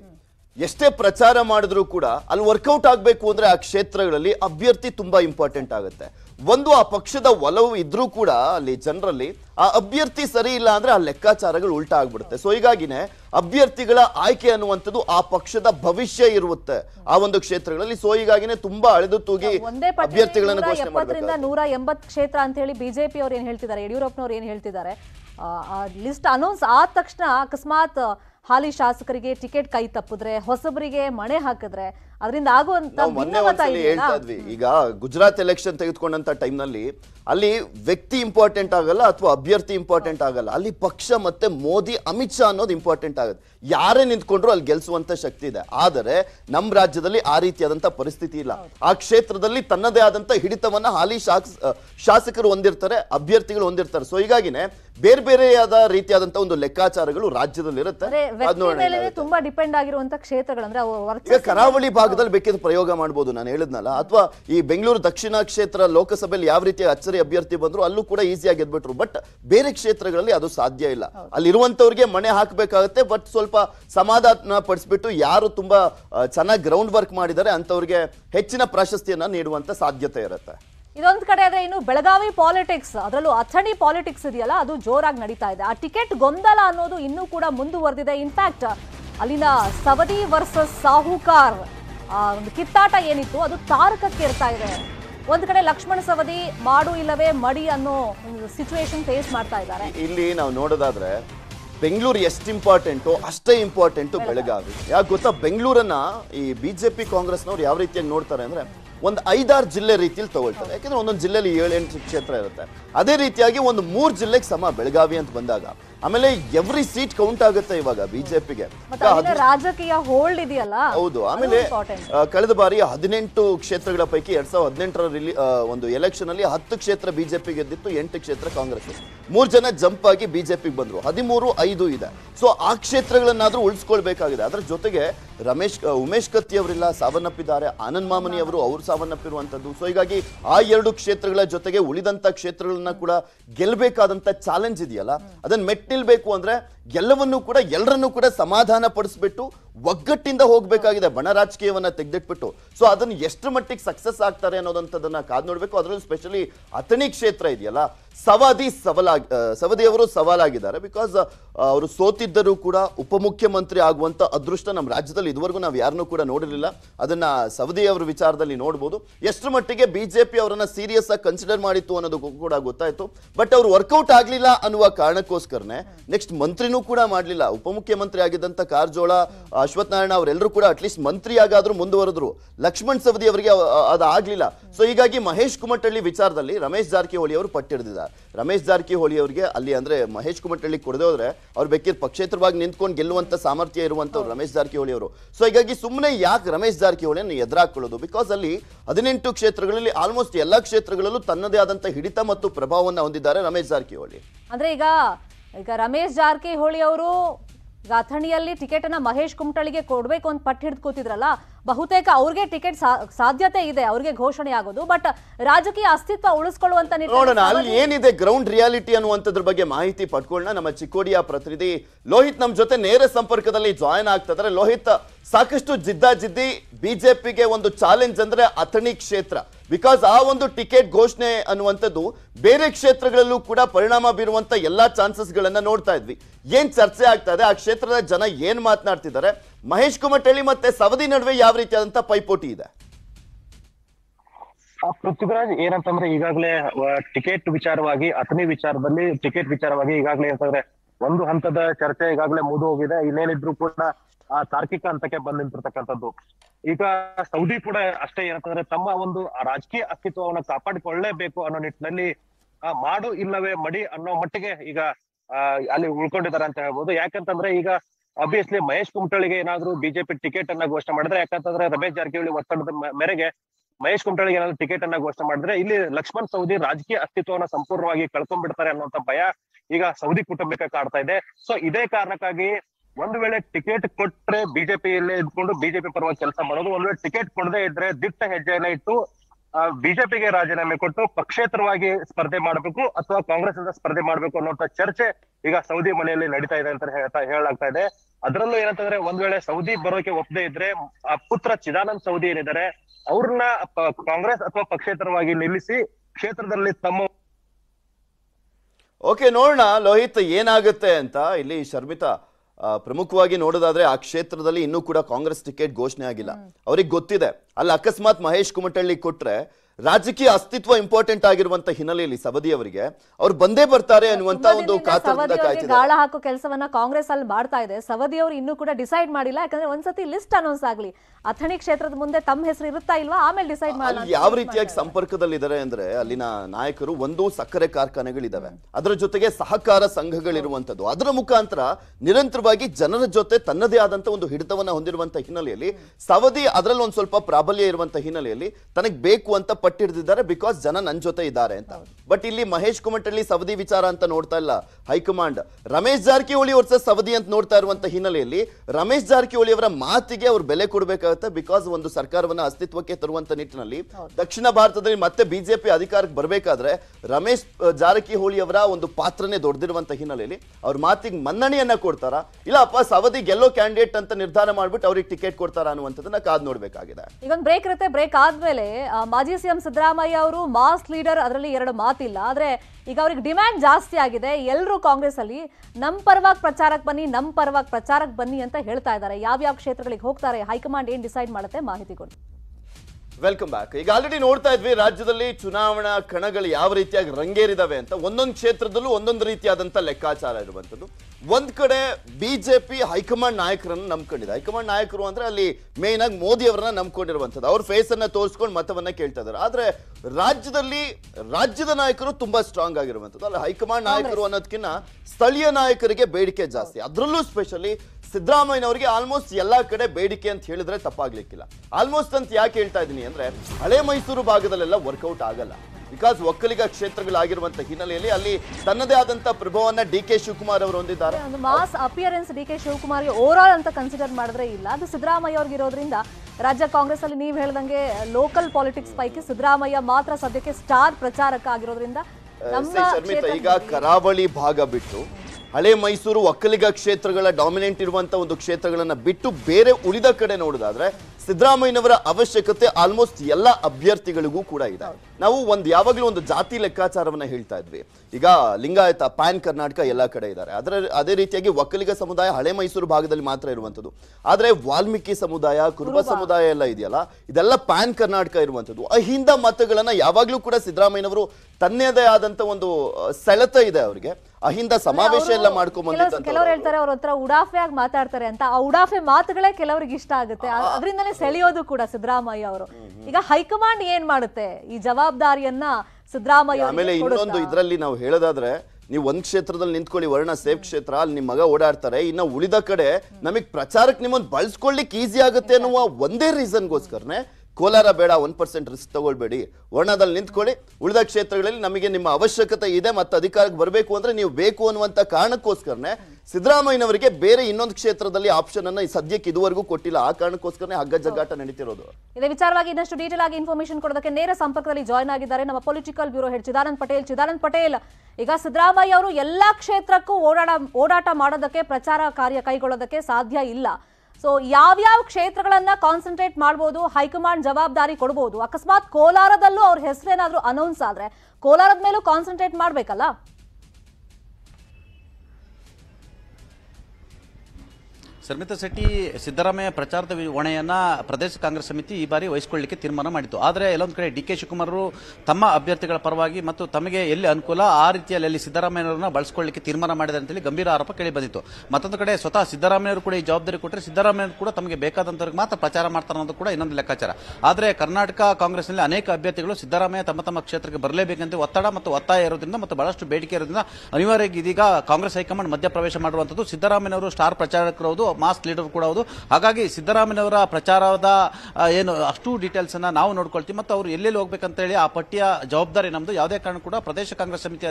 ಎಷ್ಟೇ ಪ್ರಚಾರ ಮಾಡಿದ್ರು ಕೂಡ ಅಲ್ಲಿ ವರ್ಕೌಟ್ ಆಗಬೇಕು ಅಂದರೆ ಆ ಕ್ಷೇತ್ರಗಳಲ್ಲಿ ಅಭ್ಯರ್ಥಿ ತುಂಬ ಇಂಪಾರ್ಟೆಂಟ್ ಆಗುತ್ತೆ ಒಂದು ಆ ಪಕ್ಷದ ಒಲವು ಇದ್ರೂ ಕೂಡ ಅಲ್ಲಿ ಜನರಲ್ಲಿ ಆ ಅಭ್ಯರ್ಥಿ ಸರಿ ಇಲ್ಲ ಅಂದರೆ ಆ ಲೆಕ್ಕಾಚಾರಗಳು ಉಲ್ಟಾ ಆಗ್ಬಿಡುತ್ತೆ ಸೊ ಹೀಗಾಗಿನೇ ಅಭ್ಯರ್ಥಿಗಳ ಆಯ್ಕೆ ಅನ್ನುವಂಥದ್ದು ಆ ಪಕ್ಷದ ಭವಿಷ್ಯ ಇರುತ್ತೆ ಆ ಒಂದು ಕ್ಷೇತ್ರಗಳಲ್ಲಿ ಸೊ ಹೀಗಾಗಿನೇ ತುಂಬಾ ಅಳೆದು ತೂಗಿ ಅಭ್ಯರ್ಥಿಗಳನ್ನು ನೂರ ಎಂಬತ್ ಕ್ಷೇತ್ರ ಅಂತ ಹೇಳಿ ಬಿಜೆಪಿ ಅವ್ರು ಏನ್ ಹೇಳ್ತಿದ್ದಾರೆ ಯಡಿಯೂರಪ್ಪನವ್ರು ಏನ್ ಹೇಳ್ತಿದ್ದಾರೆ ಆ ಲಿಸ್ಟ್ ಅನೌನ್ಸ್ ಆದ ತಕ್ಷಣ ಅಕಸ್ಮಾತ್ ಹಾಲಿ ಶಾಸಕರಿಗೆ ಟಿಕೆಟ್ ಕೈ ತಪ್ಪಿದ್ರೆ ಹೊಸಬರಿಗೆ ಮಣೆ ಹಾಕಿದ್ರೆ ಅದರಿಂದ ಆಗುವಂತ ಹೇಳ್ತಾ ಈಗ ಗುಜರಾತ್ ಎಲೆಕ್ಷನ್ ತೆಗೆದುಕೊಂಡಂತ ಟೈಮ್ ನಲ್ಲಿ ಅಲ್ಲಿ ವ್ಯಕ್ತಿ ಇಂಪಾರ್ಟೆಂಟ್ ಆಗಲ್ಲ ಅಥವಾ ಅಭ್ಯರ್ಥಿ ಇಂಪಾರ್ಟೆಂಟ್ ಆಗಲ್ಲ ಅಲ್ಲಿ ಪಕ್ಷ ಮತ್ತೆ ಮೋದಿ ಅಮಿತ್ ಶಾ ಅನ್ನೋದು ಇಂಪಾರ್ಟೆಂಟ್ ಆಗುತ್ತೆ ಯಾರೇ ನಿಂತ್ಕೊಂಡ್ರು ಅಲ್ಲಿ ಗೆಲ್ಸುವಂತ ಶಕ್ತಿ ಇದೆ ಆದರೆ ನಮ್ಮ ರಾಜ್ಯದಲ್ಲಿ ಆ ರೀತಿಯಾದಂತ ಪರಿಸ್ಥಿತಿ ಇಲ್ಲ ಆ ಕ್ಷೇತ್ರದಲ್ಲಿ ತನ್ನದೇ ಆದಂತ ಹಿಡಿತವನ್ನ ಹಾಲಿ ಶಾಸಕರು ಹೊಂದಿರ್ತಾರೆ ಅಭ್ಯರ್ಥಿಗಳು ಹೊಂದಿರ್ತಾರೆ ಸೊ ಹೀಗಾಗಿನೇ ಬೇರೆ ಬೇರೆಯಾದ ರೀತಿಯಾದಂತಹ ಒಂದು ಲೆಕ್ಕಾಚಾರಗಳು ರಾಜ್ಯದಲ್ಲಿ ಇರುತ್ತೆ ತುಂಬಾ ಡಿಪೆಂಡ್ ಆಗಿರುವಂತ ಕ್ಷೇತ್ರಗಳಂದ್ರೆ ಕರಾವಳಿ ಭಾಗ ಭಾಗದಲ್ಲಿ ಬೇಕಿದ್ರೆ ಪ್ರಯೋಗ ಮಾಡ್ಬೋದು ನಾನು ಹೇಳಿದ್ನಲ್ಲ ಅಥವಾ ಈ ಬೆಂಗಳೂರು ದಕ್ಷಿಣ ಕ್ಷೇತ್ರ ಲೋಕಸಭೆಯಲ್ಲಿ ಯಾವ ರೀತಿ ಅಚ್ಚರಿ ಅಭ್ಯರ್ಥಿ ಬಂದ್ರು ಅಲ್ಲೂ ಕೂಡ ಈಸಿಯಾಗಿ ಗೆದ್ಬಿಟ್ರು ಬಟ್ ಬೇರೆ ಕ್ಷೇತ್ರಗಳಲ್ಲಿ ಅದು ಸಾಧ್ಯ ಇಲ್ಲ ಅಲ್ಲಿರುವಂತವ್ರಿಗೆ ಮಣೆ ಹಾಕಬೇಕಾಗುತ್ತೆ ಬಟ್ ಸ್ವಲ್ಪ ಸಮಾಧಾನ ಪಡಿಸ್ಬಿಟ್ಟು ಯಾರು ತುಂಬಾ ಚೆನ್ನಾಗಿ ಗ್ರೌಂಡ್ ವರ್ಕ್ ಮಾಡಿದರೆ ಅಂತವ್ರಿಗೆ ಹೆಚ್ಚಿನ ಪ್ರಾಶಸ್ತ್ಯನ ನೀಡುವಂತ ಸಾಧ್ಯತೆ ಇರುತ್ತೆ ಇದೊಂದು ಕಡೆ ಆದ್ರೆ ಇನ್ನು ಬೆಳಗಾವಿ ಪಾಲಿಟಿಕ್ಸ್ ಅದರಲ್ಲೂ ಅಥಣಿ ಪಾಲಿಟಿಕ್ಸ್ ಇದೆಯಲ್ಲ ಅದು ಜೋರಾಗಿ ನಡೀತಾ ಇದೆ ಆ ಟಿಕೆಟ್ ಗೊಂದಲ ಅನ್ನೋದು ಇನ್ನೂ ಕೂಡ ಮುಂದುವರೆದಿದೆ ಇನ್ಫ್ಯಾಕ್ಟ್ ಅಲ್ಲಿನ ಸವದಿ ವರ್ಸಸ್ ಸಾಹುಕಾರ್ ಒಂದು ಕಿತ್ತಾಟ ಏನಿತ್ತು ಅದು ತಾರಕಕ್ಕೆ ಇರ್ತಾ ಇದೆ ಒಂದು ಕಡೆ ಲಕ್ಷ್ಮಣ ಸವದಿ ಮಾಡು ಇಲ್ಲವೇ ಮಡಿ ಅನ್ನೋ ಒಂದು ಸಿಚುವೇಶನ್ ಫೇಸ್ ಮಾಡ್ತಾ ಇದ್ದಾರೆ ಇಲ್ಲಿ ನಾವು ನೋಡೋದಾದ್ರೆ ಬೆಂಗಳೂರು ಎಷ್ಟು ಇಂಪಾರ್ಟೆಂಟು ಅಷ್ಟೇ ಇಂಪಾರ್ಟೆಂಟು ಬೆಳಗಾವಿ ಯಾಕೆ ಗೊತ್ತಾ ಬೆಂಗಳೂರನ್ನ ಈ ಬಿಜೆಪಿ ಕಾಂಗ್ರೆಸ್ನವ್ರು ಯಾವ ರೀತಿಯಾಗಿ ನೋಡ್ತಾರೆ ಅಂದ್ರೆ ಒಂದು ಐದಾರು ಜಿಲ್ಲೆ ರೀತಿಯಲ್ಲಿ ತಗೊಳ್ತಾರೆ ಯಾಕಂದ್ರೆ ಒಂದೊಂದು ಜಿಲ್ಲೆಯಲ್ಲಿ ಏಳೆಂಟು ಕ್ಷೇತ್ರ ಇರುತ್ತೆ ಅದೇ ರೀತಿಯಾಗಿ ಒಂದು ಮೂರು ಜಿಲ್ಲೆಗೆ ಸಮ ಬೆಳಗಾವಿ ಅಂತ ಬಂದಾಗ ಆಮೇಲೆ ಎವ್ರಿ ಸೀಟ್ ಕೌಂಟ್ ಆಗುತ್ತೆ ಇವಾಗ ಬಿಜೆಪಿಗೆ ರಾಜಕೀಯ ಹೋಲ್ಡ್ ಇದೆಯಲ್ಲ ಹೌದು ಆಮೇಲೆ ಕಳೆದ ಬಾರಿ ಹದಿನೆಂಟು ಕ್ಷೇತ್ರಗಳ ಪೈಕಿ ಎರಡ್ ಸಾವಿರದ ಹದಿನೆಂಟರ ಒಂದು ಎಲೆಕ್ಷನ್ ಅಲ್ಲಿ ಹತ್ತು ಕ್ಷೇತ್ರ ಬಿಜೆಪಿ ಗೆದ್ದಿತ್ತು ಎಂಟು ಕ್ಷೇತ್ರ ಕಾಂಗ್ರೆಸ್ ಮೂರು ಜನ ಜಂಪ್ ಆಗಿ ಬಿಜೆಪಿಗೆ ಬಂದ್ರು ಹದಿಮೂರು ಐದು ಇದೆ ಸೊ ಆ ಕ್ಷೇತ್ರಗಳನ್ನಾದ್ರೂ ಉಳಿಸ್ಕೊಳ್ಬೇಕಾಗಿದೆ ಅದರ ಜೊತೆಗೆ ರಮೇಶ್ ಉಮೇಶ್ ಕತ್ತಿ ಅವರೆಲ್ಲ ಸಾವನ್ನಪ್ಪಿದ್ದಾರೆ ಆನಂದ್ ಮಾಮನಿ ಅವರು ಅವರು ಸಾವನ್ನಪ್ಪಿರುವಂಥದ್ದು ಸೊ ಹೀಗಾಗಿ ಆ ಎರಡು ಕ್ಷೇತ್ರಗಳ ಜೊತೆಗೆ ಉಳಿದಂಥ ಕ್ಷೇತ್ರಗಳನ್ನ ಕೂಡ ಗೆಲ್ಲಬೇಕಾದಂಥ ಚಾಲೆಂಜ್ ಇದೆಯಲ್ಲ ಅದನ್ನು ಮೆಟ್ಟಿಲ್ಬೇಕು ಅಂದ್ರೆ ಎಲ್ಲವನ್ನೂ ಕೂಡ ಎಲ್ಲರನ್ನೂ ಕೂಡ ಸಮಾಧಾನ ಪಡಿಸ್ಬಿಟ್ಟು ಒಗ್ಗಟ್ಟಿಂದ ಹೋಗಬೇಕಾಗಿದೆ ಬಣ ರಾಜಕೀಯವನ್ನ ತೆಗೆದಿಟ್ಬಿಟ್ಟು ಸೊ ಅದನ್ನು ಎಷ್ಟು ಮಟ್ಟಿಗೆ ಸಕ್ಸಸ್ ಆಗ್ತಾರೆ ಅನ್ನೋದಂಥದನ್ನ ಕಾದು ನೋಡಬೇಕು ಅದರಲ್ಲೂ ಸ್ಪೆಷಲಿ ಅಥಣಿ ಕ್ಷೇತ್ರ ಇದೆಯಲ್ಲ ಸವಾದಿ ಸವಾಲಾಗಿ ಸವದಿಯವರು ಸವಾಲಾಗಿದ್ದಾರೆ ಬಿಕಾಸ್ ಅವರು ಸೋತಿದ್ದರೂ ಕೂಡ ಉಪಮುಖ್ಯಮಂತ್ರಿ ಆಗುವಂಥ ಅದೃಷ್ಟ ನಮ್ಮ ರಾಜ್ಯದಲ್ಲಿ ಇದುವರೆಗೂ ನಾವು ಯಾರನ್ನೂ ಕೂಡ ನೋಡಿರಲಿಲ್ಲ ಅದನ್ನು ಸವದಿಯವರ ವಿಚಾರದಲ್ಲಿ ನೋಡ್ಬೋದು ಎಷ್ಟು ಮಟ್ಟಿಗೆ ಬಿ ಜೆ ಪಿ ಅವರನ್ನು ಸೀರಿಯಸ್ ಆಗಿ ಕನ್ಸಿಡರ್ ಮಾಡಿತ್ತು ಅನ್ನೋದು ಕೂಡ ಗೊತ್ತಾಯಿತು ಬಟ್ ಅವರು ವರ್ಕೌಟ್ ಆಗಲಿಲ್ಲ ಅನ್ನುವ ಕಾರಣಕ್ಕೋಸ್ಕರನೇ ನೆಕ್ಸ್ಟ್ ಮಂತ್ರಿನೂ ಕೂಡ ಮಾಡಲಿಲ್ಲ ಉಪಮುಖ್ಯಮಂತ್ರಿ ಆಗಿದ್ದಂಥ ಕಾರಜೋಳ ಅಶ್ವಥ್ ನಾರಾಯಣ ಅವರೆಲ್ಲರೂ ಕೂಡ ಅಟ್ಲೀಸ್ಟ್ ಆಗಾದರೂ ಮುಂದುವರೆದ್ರು ಲಕ್ಷ್ಮಣ್ ಸವದಿ ಅವರಿಗೆ ಅದು ಆಗಲಿಲ್ಲ ಸೊ ಹೀಗಾಗಿ ಮಹೇಶ್ ಕುಮಟಳ್ಳಿ ವಿಚಾರದಲ್ಲಿ ರಮೇಶ್ ಜಾರಕಿಹೊಳಿ ಅವರು ಪಟ್ಟಿಡಿದ್ದಾರೆ ರಮೇಶ್ ಜಾರಕಿಹೊಳಿ ಅವರಿಗೆ ಅಲ್ಲಿ ಅಂದ್ರೆ ಮಹೇಶ್ ಕುಮಟಳ್ಳಿ ಕೊಡದೆ ಹೋದ್ರೆ ಅವ್ರು ಬೇಕಿದ್ರೆ ಪಕ್ಷೇತರವಾಗಿ ನಿಂತ್ಕೊಂಡು ಗೆಲ್ಲುವಂತ ಸಾಮರ್ಥ್ಯ ಇರುವಂತವ್ರು ರಮೇಶ್ ಜಾರಕಿಹೊಳಿ ಅವರು ಸೊ ಹೀಗಾಗಿ ಸುಮ್ಮನೆ ಯಾಕೆ ರಮೇಶ್ ಜಾರಕಿಹೊಳಿಯನ್ನು ಎದುರಾಕೊಳ್ಳೋದು ಬಿಕಾಸ್ ಅಲ್ಲಿ ಹದಿನೆಂಟು ಕ್ಷೇತ್ರಗಳಲ್ಲಿ ಆಲ್ಮೋಸ್ಟ್ ಎಲ್ಲ ಕ್ಷೇತ್ರಗಳಲ್ಲೂ ತನ್ನದೇ ಆದಂಥ ಹಿಡಿತ ಮತ್ತು ಪ್ರಭಾವವನ್ನು ಹೊಂದಿದ್ದಾರೆ ರಮೇಶ್ ಜಾರಕಿಹೊಳಿ ಅಂದ್ರೆ ಈಗ ಈಗ ರಮೇಶ್ ಜಾರಕಿಹೊಳಿ ಅವರು ಗಾಥಣಿಯಲ್ಲಿ ಟಿಕೆಟ್ ಅನ್ನ ಮಹೇಶ್ ಕುಮಟಳಿಗೆ ಕೊಡ್ಬೇಕು ಅಂತ ಪಟ್ಟು ಹಿಡಿದು ಕೂತಿದ್ರಲ್ಲ ಬಹುತೇಕ ಅವ್ರಿಗೆ ಟಿಕೆಟ್ ಸಾಧ್ಯತೆ ಇದೆ ಅವ್ರಿಗೆ ಘೋಷಣೆ ಆಗೋದು ಬಟ್ ರಾಜಕೀಯ ಅಸ್ತಿತ್ವ ಉಳಿಸ್ಕೊಳ್ಳುವಂತ ನೋಡೋಣ ಅಲ್ಲಿ ಏನಿದೆ ಗ್ರೌಂಡ್ ರಿಯಾಲಿಟಿ ಅನ್ನುವಂಥದ್ರ ಬಗ್ಗೆ ಮಾಹಿತಿ ಪಡ್ಕೊಳ್ಳೋಣ ನಮ್ಮ ಚಿಕ್ಕೋಡಿಯ ಪ್ರತಿನಿಧಿ ಲೋಹಿತ್ ನಮ್ಮ ಜೊತೆ ನೇರ ಸಂಪರ್ಕದಲ್ಲಿ ಜಾಯಿನ್ ಆಗ್ತದ್ರೆ ಲೋಹಿತ್ ಸಾಕಷ್ಟು ಜಿದ್ದಾಜಿದ್ದಿ ಬಿಜೆಪಿಗೆ ಒಂದು ಚಾಲೆಂಜ್ ಅಂದ್ರೆ ಅಥಣಿ ಕ್ಷೇತ್ರ ಬಿಕಾಸ್ ಆ ಒಂದು ಟಿಕೆಟ್ ಘೋಷಣೆ ಅನ್ನುವಂಥದ್ದು ಬೇರೆ ಕ್ಷೇತ್ರಗಳಲ್ಲೂ ಕೂಡ ಪರಿಣಾಮ ಬೀರುವಂತ ಎಲ್ಲಾ ಗಳನ್ನ ನೋಡ್ತಾ ಇದ್ವಿ ಏನ್ ಚರ್ಚೆ ಆಗ್ತಾ ಇದೆ ಆ ಕ್ಷೇತ್ರದ ಜನ ಏನ್ ಮಾತನಾಡ್ತಿದ್ದಾರೆ ಮಹೇಶ್ ಕುಮಟಳ್ಳಿ ಮತ್ತೆ ಸವದಿ ನಡುವೆ ಯಾವ ರೀತಿಯಾದಂತ ಪೈಪೋಟಿ ಇದೆ ಪೃಥ್ವಿರಾಜ್ ಏನಂತಂದ್ರೆ ಈಗಾಗಲೇ ಟಿಕೆಟ್ ವಿಚಾರವಾಗಿ ಅಥಣಿ ವಿಚಾರದಲ್ಲಿ ಟಿಕೆಟ್ ವಿಚಾರವಾಗಿ ಈಗಾಗಲೇ ಏನಂತಂದ್ರೆ ಒಂದು ಹಂತದ ಚರ್ಚೆ ಈಗಾಗಲೇ ಮುದು ಹೋಗಿದೆ ಇನ್ನೇನಿದ್ರು ಕೂಡ ಆ ತಾರ್ಕಿಕ ಹಂತಕ್ಕೆ ಬಂದ್ ನಿಂತಿರ್ತಕ್ಕಂಥದ್ದು ಈಗ ಸೌದಿ ಕೂಡ ಅಷ್ಟೇ ಏನಂತಂದ್ರೆ ತಮ್ಮ ಒಂದು ರಾಜಕೀಯ ಅಸ್ತಿತ್ವವನ್ನು ಕಾಪಾಡಿಕೊಳ್ಳೇಬೇಕು ಅನ್ನೋ ನಿಟ್ಟಿನಲ್ಲಿ ಮಾಡು ಇಲ್ಲವೇ ಮಡಿ ಅನ್ನೋ ಮಟ್ಟಿಗೆ ಈಗ ಅಲ್ಲಿ ಉಳ್ಕೊಂಡಿದ್ದಾರೆ ಅಂತ ಹೇಳ್ಬೋದು ಯಾಕಂತಂದ್ರೆ ಈಗ ಅಬ್ವಿಯಸ್ಲಿ ಮಹೇಶ್ ಕುಮಟಳಿಗೆ ಏನಾದ್ರು ಬಿಜೆಪಿ ಟಿಕೆಟ್ ಅನ್ನ ಘೋಷಣೆ ಮಾಡಿದ್ರೆ ಯಾಕಂತಂದ್ರೆ ರಮೇಶ್ ಜಾರಕಿಹೊಳಿ ಒತ್ತಡದ ಮೇರೆಗೆ ಮಹೇಶ್ ಕುಮಟಳಿಗೆ ಏನಾದ್ರು ಟಿಕೆಟ್ ಅನ್ನ ಘೋಷಣೆ ಮಾಡಿದ್ರೆ ಇಲ್ಲಿ ಲಕ್ಷ್ಮಣ್ ಸೌದಿ ರಾಜಕೀಯ ಅಸ್ತಿತ್ವವನ್ನು ಸಂಪೂರ್ಣವಾಗಿ ಕಳ್ಕೊಂಡ್ಬಿಡ್ತಾರೆ ಅನ್ನುವಂತ ಭಯ ಈಗ ಸೌದಿ ಕುಟುಂಬಕ್ಕೆ ಕಾಡ್ತಾ ಇದೆ ಸೊ ಇದೇ ಕಾರಣಕ್ಕಾಗಿ ಒಂದು ವೇಳೆ ಟಿಕೆಟ್ ಕೊಟ್ರೆ ಬಿಜೆಪಿಯಲ್ಲೇ ಇದ್ಕೊಂಡು ಬಿಜೆಪಿ ಪರವಾಗಿ ಕೆಲಸ ಮಾಡೋದು ಒಂದ್ ವೇಳೆ ಟಿಕೆಟ್ ಕೊಡದೇ ಇದ್ರೆ ದಿಟ್ಟ ಹೆಜ್ಜೆಯನ್ನ ಇಟ್ಟು ಬಿಜೆಪಿಗೆ ರಾಜೀನಾಮೆ ಕೊಟ್ಟು ಪಕ್ಷೇತರವಾಗಿ ಸ್ಪರ್ಧೆ ಮಾಡಬೇಕು ಅಥವಾ ಕಾಂಗ್ರೆಸ್ ಇಂದ ಸ್ಪರ್ಧೆ ಮಾಡಬೇಕು ಅನ್ನೋಂತ ಚರ್ಚೆ ಈಗ ಸೌದಿ ಮನೆಯಲ್ಲಿ ನಡೀತಾ ಇದೆ ಅಂತ ಹೇಳ್ತಾ ಹೇಳಲಾಗ್ತಾ ಇದೆ ಅದರಲ್ಲೂ ಏನಂತಂದ್ರೆ ಒಂದ್ ವೇಳೆ ಸೌದಿ ಬರೋಕೆ ಒಪ್ಪದೆ ಇದ್ರೆ ಆ ಪುತ್ರ ಚಿದಾನಂದ್ ಸೌದಿ ಏನಿದ್ದಾರೆ ಅವ್ರನ್ನ ಕಾಂಗ್ರೆಸ್ ಅಥವಾ ಪಕ್ಷೇತರವಾಗಿ ನಿಲ್ಲಿಸಿ ಕ್ಷೇತ್ರದಲ್ಲಿ ತಮ್ಮ ಓಕೆ ನೋಡೋಣ ಲೋಹಿತ್ ಏನಾಗುತ್ತೆ ಅಂತ ಇಲ್ಲಿ ಶರ್ಮಿತಾ ಪ್ರಮುಖವಾಗಿ ನೋಡೋದಾದ್ರೆ ಆ ಕ್ಷೇತ್ರದಲ್ಲಿ ಇನ್ನೂ ಕೂಡ ಕಾಂಗ್ರೆಸ್ ಟಿಕೆಟ್ ಘೋಷಣೆ ಆಗಿಲ್ಲ ಅವ್ರಿಗೆ ಗೊತ್ತಿದೆ ಅಲ್ಲಿ ಅಕಸ್ಮಾತ್ ಮಹೇಶ್ ಕುಮಟಳ್ಳಿ ಕೊಟ್ರೆ ರಾಜಕೀಯ ಅಸ್ತಿತ್ವ ಇಂಪಾರ್ಟೆಂಟ್ ಆಗಿರುವಂತ ಹಿನ್ನೆಲೆಯಲ್ಲಿ ಸವದಿ ಅವರಿಗೆ ಅವ್ರು ಬಂದೇ ಬರ್ತಾರೆ ಅನ್ನುವಂತ ಒಂದು ಗಾಳ ಹಾಕೋ ಕೆಲಸವನ್ನ ಕಾಂಗ್ರೆಸ್ ಅಲ್ಲಿ ಮಾಡ್ತಾ ಇದೆ ಸವದಿ ಅವರು ಇನ್ನೂ ಕೂಡ ಡಿಸೈಡ್ ಮಾಡಿಲ್ಲ ಯಾಕಂದ್ರೆ ಒಂದ್ಸತಿ ಲಿಸ್ಟ್ ಅನೌನ್ಸ್ ಆಗಲಿ ಅಥಣಿ ಕ್ಷೇತ್ರದ ಮುಂದೆ ತಮ್ಮ ಹೆಸರು ಇರುತ್ತಾ ಇಲ್ವಾ ಆಮೇಲೆ ಡಿಸೈಡ್ ಮಾಡಿ ಯಾವ ರೀತಿಯಾಗಿ ಸಂಪರ್ಕದಲ್ಲಿದ್ದಾರೆ ಅಂದ್ರೆ ಅಲ್ಲಿನ ನಾಯಕರು ಒಂದು ಸಕ್ಕರೆ ಕಾರ್ಖಾನೆಗಳಿದಾವೆ ಅದರ ಜೊತೆಗೆ ಸಹಕಾರ ಸಂಘಗಳಿರುವಂತದ್ದು ಅದರ ಮುಖಾಂತರ ನಿರಂತರವಾಗಿ ಜನರ ಜೊತೆ ತನ್ನದೇ ಆದಂತ ಒಂದು ಹಿಡಿತವನ್ನ ಹೊಂದಿರುವಂತ ಹಿನ್ನೆಲೆಯಲ್ಲಿ ಸವದಿ ಅದರಲ್ಲಿ ಒಂದ್ ಸ್ವಲ್ಪ ಪ್ರಾಬಲ್ಯ ಇರುವಂತ ಹಿನ್ನೆಲೆಯಲ್ಲಿ ತನಗೆ ಬೇಕು ಅಂತ ಪಟ್ಟಿರ್ದಿದ್ದಾರೆ ಬಿಕಾಸ್ ಜನ ನನ್ನ ಜೊತೆ ಇದ್ದಾರೆ ಅಂತ ಬಟ್ ಇಲ್ಲಿ ಮಹೇಶ್ ಕುಮಟಳ್ಳಿ ಸವದಿ ವಿಚಾರ ಅಂತ ನೋಡ್ತಾ ಇಲ್ಲ ಹೈಕಮಾಂಡ್ ರಮೇಶ್ ಜಾರಕಿಹೊಳಿ ಅವ್ರ ಸವದಿ ಅಂತ ನೋಡ್ತಾ ಇರುವಂತ ಹಿನ್ನೆಲೆಯಲ್ಲಿ ರಮೇಶ್ ಜಾರಕಿಹೊಳಿ ಅವರ ಮಾತಿಗೆ ಅವ್ರು ಬೆಲೆ ಕೊಡಬೇಕಾಗುತ್ತೆ ಬಿಕಾಸ್ ಒಂದು ಸರ್ಕಾರವನ್ನ ಅಸ್ತಿತ್ವಕ್ಕೆ ತರುವಂತ ನಿಟ್ಟಿನಲ್ಲಿ ದಕ್ಷಿಣ ಭಾರತದಲ್ಲಿ ಮತ್ತೆ ಬಿಜೆಪಿ ಅಧಿಕಾರಕ್ಕೆ ಬರಬೇಕಾದ್ರೆ ರಮೇಶ್ ಜಾರಕಿಹೊಳಿ ಅವರ ಒಂದು ಪಾತ್ರನೇ ದೊಡ್ಡಿರುವಂತ ಹಿನ್ನೆಲೆಯಲ್ಲಿ ಅವ್ರ ಮಾತಿಗೆ ಮನ್ನಣೆಯನ್ನ ಕೊಡ್ತಾರ ಇಲ್ಲ ಅಪ್ಪ ಸವದಿ ಗೆಲ್ಲೋ ಕ್ಯಾಂಡಿಡೇಟ್ ಅಂತ ನಿರ್ಧಾರ ಮಾಡ್ಬಿಟ್ಟು ಅವ್ರಿಗೆ ಟಿಕೆಟ್ ಕೊಡ್ತಾರ ಅನ್ನುವಂಥದ್ದನ್ನ ಕಾದ್ ನೋಡ್ಬೇಕಾಗಿದೆ ಈಗ ಬ್ರೇಕ್ ಇರುತ್ತೆ ಬ್ರೇಕ್ ಆದ್ಮೇಲೆ ಮಾಜಿ ಸಿಎಂ ಸಿಎಂ ಸಿದ್ದರಾಮಯ್ಯ ಅವರು ಮಾಸ್ ಲೀಡರ್ ಅದರಲ್ಲಿ ಎರಡು ಮಾತಿಲ್ಲ ಆದರೆ ಈಗ ಅವ್ರಿಗೆ ಡಿಮ್ಯಾಂಡ್ ಜಾಸ್ತಿ ಆಗಿದೆ ಎಲ್ಲರೂ ಕಾಂಗ್ರೆಸ್ ಅಲ್ಲಿ ನಮ್ಮ ಪರವಾಗಿ ಪ್ರಚಾರಕ್ಕೆ ಬನ್ನಿ ನಮ್ಮ ಪರವಾಗಿ ಪ್ರಚಾರಕ್ಕೆ ಬನ್ನಿ ಅಂತ ಹೇಳ್ತಾ ಇದ್ದಾರೆ ಯಾವ್ಯಾವ ಕ್ಷೇತ್ರಗಳಿಗೆ ಹೋಗ್ತಾರೆ ಹೈಕಮಾಂಡ್ ಏನ್ ಡಿಸೈಡ್ ಮಾಡುತ್ತೆ ಮಾಹಿತಿ ಕೊಡಿ ವೆಲ್ಕಮ್ ಬ್ಯಾಕ್ ಈಗ ಆಲ್ರೆಡಿ ನೋಡ್ತಾ ಇದ್ವಿ ರಾಜ್ಯದಲ್ಲಿ ಚುನಾವಣಾ ಕಣಗಳು ಯಾವ ರೀತಿಯಾಗಿ ರಂಗೇರಿದಾವೆ ಅಂತ ಒಂದೊಂದು ಕ್ಷೇತ್ರದಲ್ಲೂ ಒಂದೊಂದು ರೀತಿಯಾದಂಥ ಲೆಕ್ಕಾಚಾರ ಇರುವಂಥದ್ದು ಒಂದ್ ಕಡೆ ಬಿಜೆಪಿ ಹೈಕಮಾಂಡ್ ನಾಯಕರನ್ನ ನಂಬ್ಕೊಂಡಿದೆ ಹೈಕಮಾಂಡ್ ನಾಯಕರು ಅಂದ್ರೆ ಅಲ್ಲಿ ಮೇನ್ ಆಗಿ ಮೋದಿ ಅವರನ್ನ ನಂಬ್ಕೊಂಡಿರುವಂಥದ್ದು ಅವ್ರ ಫೇಸ್ ಅನ್ನ ತೋರಿಸ್ಕೊಂಡು ಮತವನ್ನ ಕೇಳ್ತಾ ಇದ್ದಾರೆ ಆದ್ರೆ ರಾಜ್ಯದಲ್ಲಿ ರಾಜ್ಯದ ನಾಯಕರು ತುಂಬಾ ಸ್ಟ್ರಾಂಗ್ ಆಗಿರುವಂಥದ್ದು ಅಲ್ಲಿ ಹೈಕಮಾಂಡ್ ನಾಯಕರು ಅನ್ನೋದಕ್ಕಿಂತ ಸ್ಥಳೀಯ ನಾಯಕರಿಗೆ ಬೇಡಿಕೆ ಜಾಸ್ತಿ ಅದರಲ್ಲೂ ಸ್ಪೆಷಲಿ ಸಿದ್ದರಾಮಯ್ಯನವರಿಗೆ ಆಲ್ಮೋಸ್ಟ್ ಎಲ್ಲಾ ಕಡೆ ಬೇಡಿಕೆ ಅಂತ ಹೇಳಿದ್ರೆ ತಪ್ಪಾಗ್ಲಿಕ್ಕಿಲ್ಲ ಆಲ್ಮೋಸ್ಟ್ ಅಂತ ಯಾಕೆ ಹೇಳ್ತಾ ಇದ್ದೀನಿ ಅಂದ್ರೆ ಹಳೆ ಮೈಸೂರು ಭಾಗದಲ್ಲೆಲ್ಲ ವರ್ಕೌಟ್ ಆಗಲ್ಲ ಬಿಕಾಸ್ ಒಕ್ಕಲಿಗ ಕ್ಷೇತ್ರಗಳಾಗಿರುವಂತ ಹಿನ್ನೆಲೆಯಲ್ಲಿ ಅಲ್ಲಿ ತನ್ನದೇ ಆದಂತ ಪ್ರಭಾವನ್ನ ಡಿ ಕೆ ಶಿವಕುಮಾರ್ ಅವರು ಹೊಂದಿದ್ದಾರೆ mass appearance D K Shivakumar over all ಅಂತ ಕನ್ಸಿಡರ್ ಮಾಡಿದ್ರೆ ಇಲ್ಲ ಅದು ಸಿದ್ದರಾಮಯ್ಯ ಅವ್ರಿಗೆ ಇರೋದ್ರಿಂದ ರಾಜ್ಯ ಕಾಂಗ್ರೆಸ್ ಅಲ್ಲಿ ನೀವು ಹೇಳ್ದಂಗೆ ಲೋಕಲ್ ಪಾಲಿಟಿಕ್ಸ್ ಪೈಕಿ ಸಿದ್ದರಾಮಯ್ಯ ಮಾತ್ರ ಸದ್ಯಕ್ಕೆ ಸ್ಟಾರ್ ಪ್ರಚಾರಕ ಆಗಿರೋದ್ರಿಂದ ಈಗ ಕರಾವಳಿ ಭಾಗ ಬಿಟ್ಟು ಹಳೆ ಮೈಸೂರು ಒಕ್ಕಲಿಗ ಕ್ಷೇತ್ರಗಳ ಡಾಮಿನೆಂಟ್ ಇರುವಂತಹ ಒಂದು ಕ್ಷೇತ್ರಗಳನ್ನ ಬಿಟ್ಟು ಬೇರೆ ಉಳಿದ ಕಡೆ ನೋಡುದಾದ್ರೆ ಸಿದ್ದರಾಮಯ್ಯನವರ ಅವಶ್ಯಕತೆ ಆಲ್ಮೋಸ್ಟ್ ಎಲ್ಲ ಅಭ್ಯರ್ಥಿಗಳಿಗೂ ಕೂಡ ಇದೆ ನಾವು ಒಂದು ಯಾವಾಗಲೂ ಒಂದು ಜಾತಿ ಲೆಕ್ಕಾಚಾರವನ್ನ ಹೇಳ್ತಾ ಇದ್ವಿ ಈಗ ಲಿಂಗಾಯತ ಪ್ಯಾನ್ ಕರ್ನಾಟಕ ಎಲ್ಲ ಕಡೆ ಇದ್ದಾರೆ ಅದರ ಅದೇ ರೀತಿಯಾಗಿ ಒಕ್ಕಲಿಗ ಸಮುದಾಯ ಹಳೆ ಮೈಸೂರು ಭಾಗದಲ್ಲಿ ಮಾತ್ರ ಇರುವಂಥದ್ದು ಆದರೆ ವಾಲ್ಮೀಕಿ ಸಮುದಾಯ ಕುರುಬ ಸಮುದಾಯ ಎಲ್ಲ ಇದೆಯಲ್ಲ ಇದೆಲ್ಲ ಪ್ಯಾನ್ ಕರ್ನಾಟಕ ಇರುವಂಥದ್ದು ಅಹಿಂದ ಮತಗಳನ್ನ ಯಾವಾಗಲೂ ಕೂಡ ಸಿದ್ದರಾಮಯ್ಯನವರು ತನ್ನದೇ ಆದಂತ ಒಂದು ಸೆಳೆತ ಇದೆ ಅವರಿಗೆ ಅಹಿಂದ ಸಮಾವೇಶ ಎಲ್ಲ ಮಾಡ್ಕೊಂಡ್ ಕೆಲವ್ರು ಹೇಳ್ತಾರೆ ಅವ್ರ ಹತ್ರ ಉಡಾಫೆ ಆಗಿ ಮಾತಾಡ್ತಾರೆ ಅಂತ ಆ ಉಡಾಫೆ ಮಾತುಗಳೇ ಕೆಲವ್ರಿಗೆ ಇಷ್ಟ ಆಗುತ್ತೆ ಅದರಿಂದಲೇ ಸೆಳೆಯೋದು ಕೂಡ ಸಿದ್ದರಾಮಯ್ಯ ಅವರು ಈಗ ಹೈಕಮಾಂಡ್ ಏನ್ ಮಾಡುತ್ತೆ ಈ ಜವಾಬ್ದಾರಿಯನ್ನ ಸಿದ್ದರಾಮಯ್ಯ ಆಮೇಲೆ ಇನ್ನೊಂದು ಇದರಲ್ಲಿ ನಾವು ಹೇಳೋದಾದ್ರೆ ನೀವು ಒಂದ್ ಕ್ಷೇತ್ರದಲ್ಲಿ ನಿಂತ್ಕೊಳ್ಳಿ ವರ್ಣ ಸೇಫ್ ಕ್ಷೇತ್ರ ಅಲ್ಲಿ ನಿಮ್ ಮಗ ಓಡಾಡ್ತಾರೆ ಇನ್ನ ಉಳಿದ ಕಡೆ ನಮಗ್ ಪ್ರಚಾರಕ್ಕೆ ನಿಮ್ಮನ್ನು ಬಳಸ್ಕೊಳ್ಳಿಕ್ ಈಸಿ ಆಗುತ್ತೆ ಅನ್ನುವ ಒಂದೇ ರೀಸನ್ಗೋಸ್ಕರನೇ ಕೋಲಾರ ಬೇಡ ಒನ್ ಪರ್ಸೆಂಟ್ ರಿಸ್ಕ್ ತಗೊಳ್ಬೇಡಿ ವರ್ಣದಲ್ಲಿ ನಿಂತ್ಕೊಳ್ಳಿ ಉಳಿದ ಕ್ಷೇತ್ರಗಳಲ್ಲಿ ನಮಗೆ ನಿಮ್ಮ ಅವಶ್ಯಕತೆ ಇದೆ ಮತ್ತು ಅಧಿಕಾರಕ್ಕೆ ಬರಬೇಕು ಅಂದರೆ ನೀವು ಬೇಕು ಅನ್ನುವಂಥ ಕಾರಣಕ್ಕೋಸ್ಕರನೇ ಸಿದ್ದರಾಮಯ್ಯನವರಿಗೆ ಬೇರೆ ಇನ್ನೊಂದು ಕ್ಷೇತ್ರದಲ್ಲಿ ಆಪ್ಷನ್ ಅನ್ನ ಸದ್ಯಕ್ಕೆ ಇದುವರೆಗೂ ಕೊಟ್ಟಿಲ್ಲ ಆ ಕಾರಣಕ್ಕೋಸ್ಕರನೇ ಹಗ್ಗ ಜಗ್ಗಾಟ ನಡೀತಿರೋದು ಇದೇ ವಿಚಾರವಾಗಿ ಇನ್ನಷ್ಟು ಡೀಟೇಲ್ ಆಗಿ ಇನ್ಫಾರ್ಮೇಶನ್ ಕೊಡೋದಕ್ಕೆ ನೇರ ಸಂಪರ್ಕದಲ್ಲಿ ಜಾಯ್ನ್ ಆಗಿದ್ದಾರೆ ನಮ್ಮ political bureau head Chidanand Patel Chidanand Patel ಈಗ ಸಿದ್ದರಾಮಯ್ಯ ಅವರು ಎಲ್ಲಾ ಕ್ಷೇತ್ರಕ್ಕೂ ಓಡಾಡ ಓಡಾಟ ಮಾಡೋದಕ್ಕೆ ಪ್ರಚಾರ ಕಾರ್ಯ ಕೈಗೊಳ್ಳೋದಕ್ಕೆ ಸಾಧ್ಯ ಇಲ್ಲ ಸೊ ಯಾವ್ಯಾವ ಕ್ಷೇತ್ರಗಳನ್ನ ಕಾನ್ಸಂಟ್ರೇಟ್ ಮಾಡ್ಬೋದು ಹೈಕಮಾಂಡ್ ಜವಾಬ್ದಾರಿ ಕೊಡ್ಬೋದು ಅಕಸ್ಮಾತ್ ಕೋಲಾರದಲ್ಲೂ ಅವ್ರ ಹೆಸರೇನಾದ್ರೂ ಅನೌನ್ಸ್ ಆದ್ರೆ ಕೋಲಾರದ ಮೇಲೂ ಕಾನ್ಸಂಟ್ರೇಟ್ ಮಾಡ್ಬೇಕಲ್ಲ ಸರ್ಮಿತ ಶೆಟ್ಟಿ ಸಿದ್ದರಾಮಯ್ಯ ಪ್ರಚಾರದ ಹೊಣೆಯನ್ನ ಪ್ರದೇಶ ಕಾಂಗ್ರೆಸ್ ಸಮಿತಿ ಈ ಬಾರಿ ವಹಿಸಿಕೊಳ್ಳಲಿಕ್ಕೆ ತೀರ್ಮಾನ ಮಾಡಿತು ಆದರೆ ಎಲ್ಲೊಂದು ಕಡೆ ಡಿ ಕೆ ಶಿವಕುಮಾರರು ತಮ್ಮ ಅಭ್ಯರ್ಥಿಗಳ ಪರವಾಗಿ ಮತ್ತು ತಮಗೆ ಎಲ್ಲಿ ಅನುಕೂಲ ಆ ರೀತಿಯಲ್ಲಿ ಅಲ್ಲಿ ಸಿದ್ದರಾಮಯ್ಯವರನ್ನ ಬಳಸಿಕೊಳ್ಳಲಿಕ್ಕೆ ತೀರ್ಮಾನ ಮಾಡಿದೆ ಅಂತೇಳಿ ಗಂಭೀರ ಆರೋಪ ಕೇಳಿ ಬಂದಿತ್ತು ಮತ್ತೊಂದು ಕಡೆ ಸ್ವತಃ ಸಿದ್ದರಾಮಯ್ಯರು ಕೂಡ ಈ ಜವಾಬ್ದಾರಿ ಕೊಟ್ಟರೆ ಸಿದ್ದರಾಮಯ್ಯರು ಕೂಡ ತಮಗೆ ಬೇಕಾದಂಥವ್ರಿಗೆ ಮಾತ್ರ ಪ್ರಚಾರ ಮಾಡ್ತಾರೆ ಅನ್ನೋದು ಕೂಡ ಇನ್ನೊಂದು ಲೆಕ್ಕಾಚಾರ ಆದರೆ ಕರ್ನಾಟಕ ಕಾಂಗ್ರೆಸ್ನಲ್ಲಿ ಅನೇಕ ಅಭ್ಯರ್ಥಿಗಳು ಸಿದ್ದರಾಮಯ್ಯ ತಮ್ಮ ತಮ್ಮ ಕ್ಷೇತ್ರಕ್ಕೆ ಬರಲೇಬೇಕಂತ ಒತ್ತಡ ಮತ್ತು ಒತ್ತಾಯ ಇರೋದ್ರಿಂದ ಮತ್ತು ಬಹಳಷ್ಟು ಬೇಡಿಕೆ ಇರೋದ್ರಿಂದ ಅನಿವಾರ್ಯ ಇದೀಗ ಕಾಂಗ್ರೆಸ್ ಹೈಕಮಾಂಡ್ ಮಧ್ಯಪ್ರವೇಶ ಮಾಡುವಂಥದ್ದು ಸಿದ್ದರಾಮಯ್ಯವರು ಸ್ಟಾರ್ ಪ್ರಚಾರಕರು ಮಾಸ್ ಲೀಡರ್ ಕೂಡ ಹೌದು ಹಾಗಾಗಿ ಸಿದ್ದರಾಮಯ್ಯವರ ಪ್ರಚಾರದ ಏನು ಅಷ್ಟು ಡೀಟೇಲ್ಸನ್ನು ನಾವು ನೋಡ್ಕೊಳ್ತೀವಿ ಮತ್ತು ಅವರು ಎಲ್ಲೆಲ್ಲಿ ಹೋಗ್ಬೇಕಂತ ಹೇಳಿ ಆ ಪಟ್ಟಿಯ ಜವಾಬ್ದಾರಿ ನಮ್ಮದು ಯಾವುದೇ ಕಾರಣ ಕೂಡ ಪ್ರದೇಶ ಕಾಂಗ್ರೆಸ್ ಸಮಿತಿ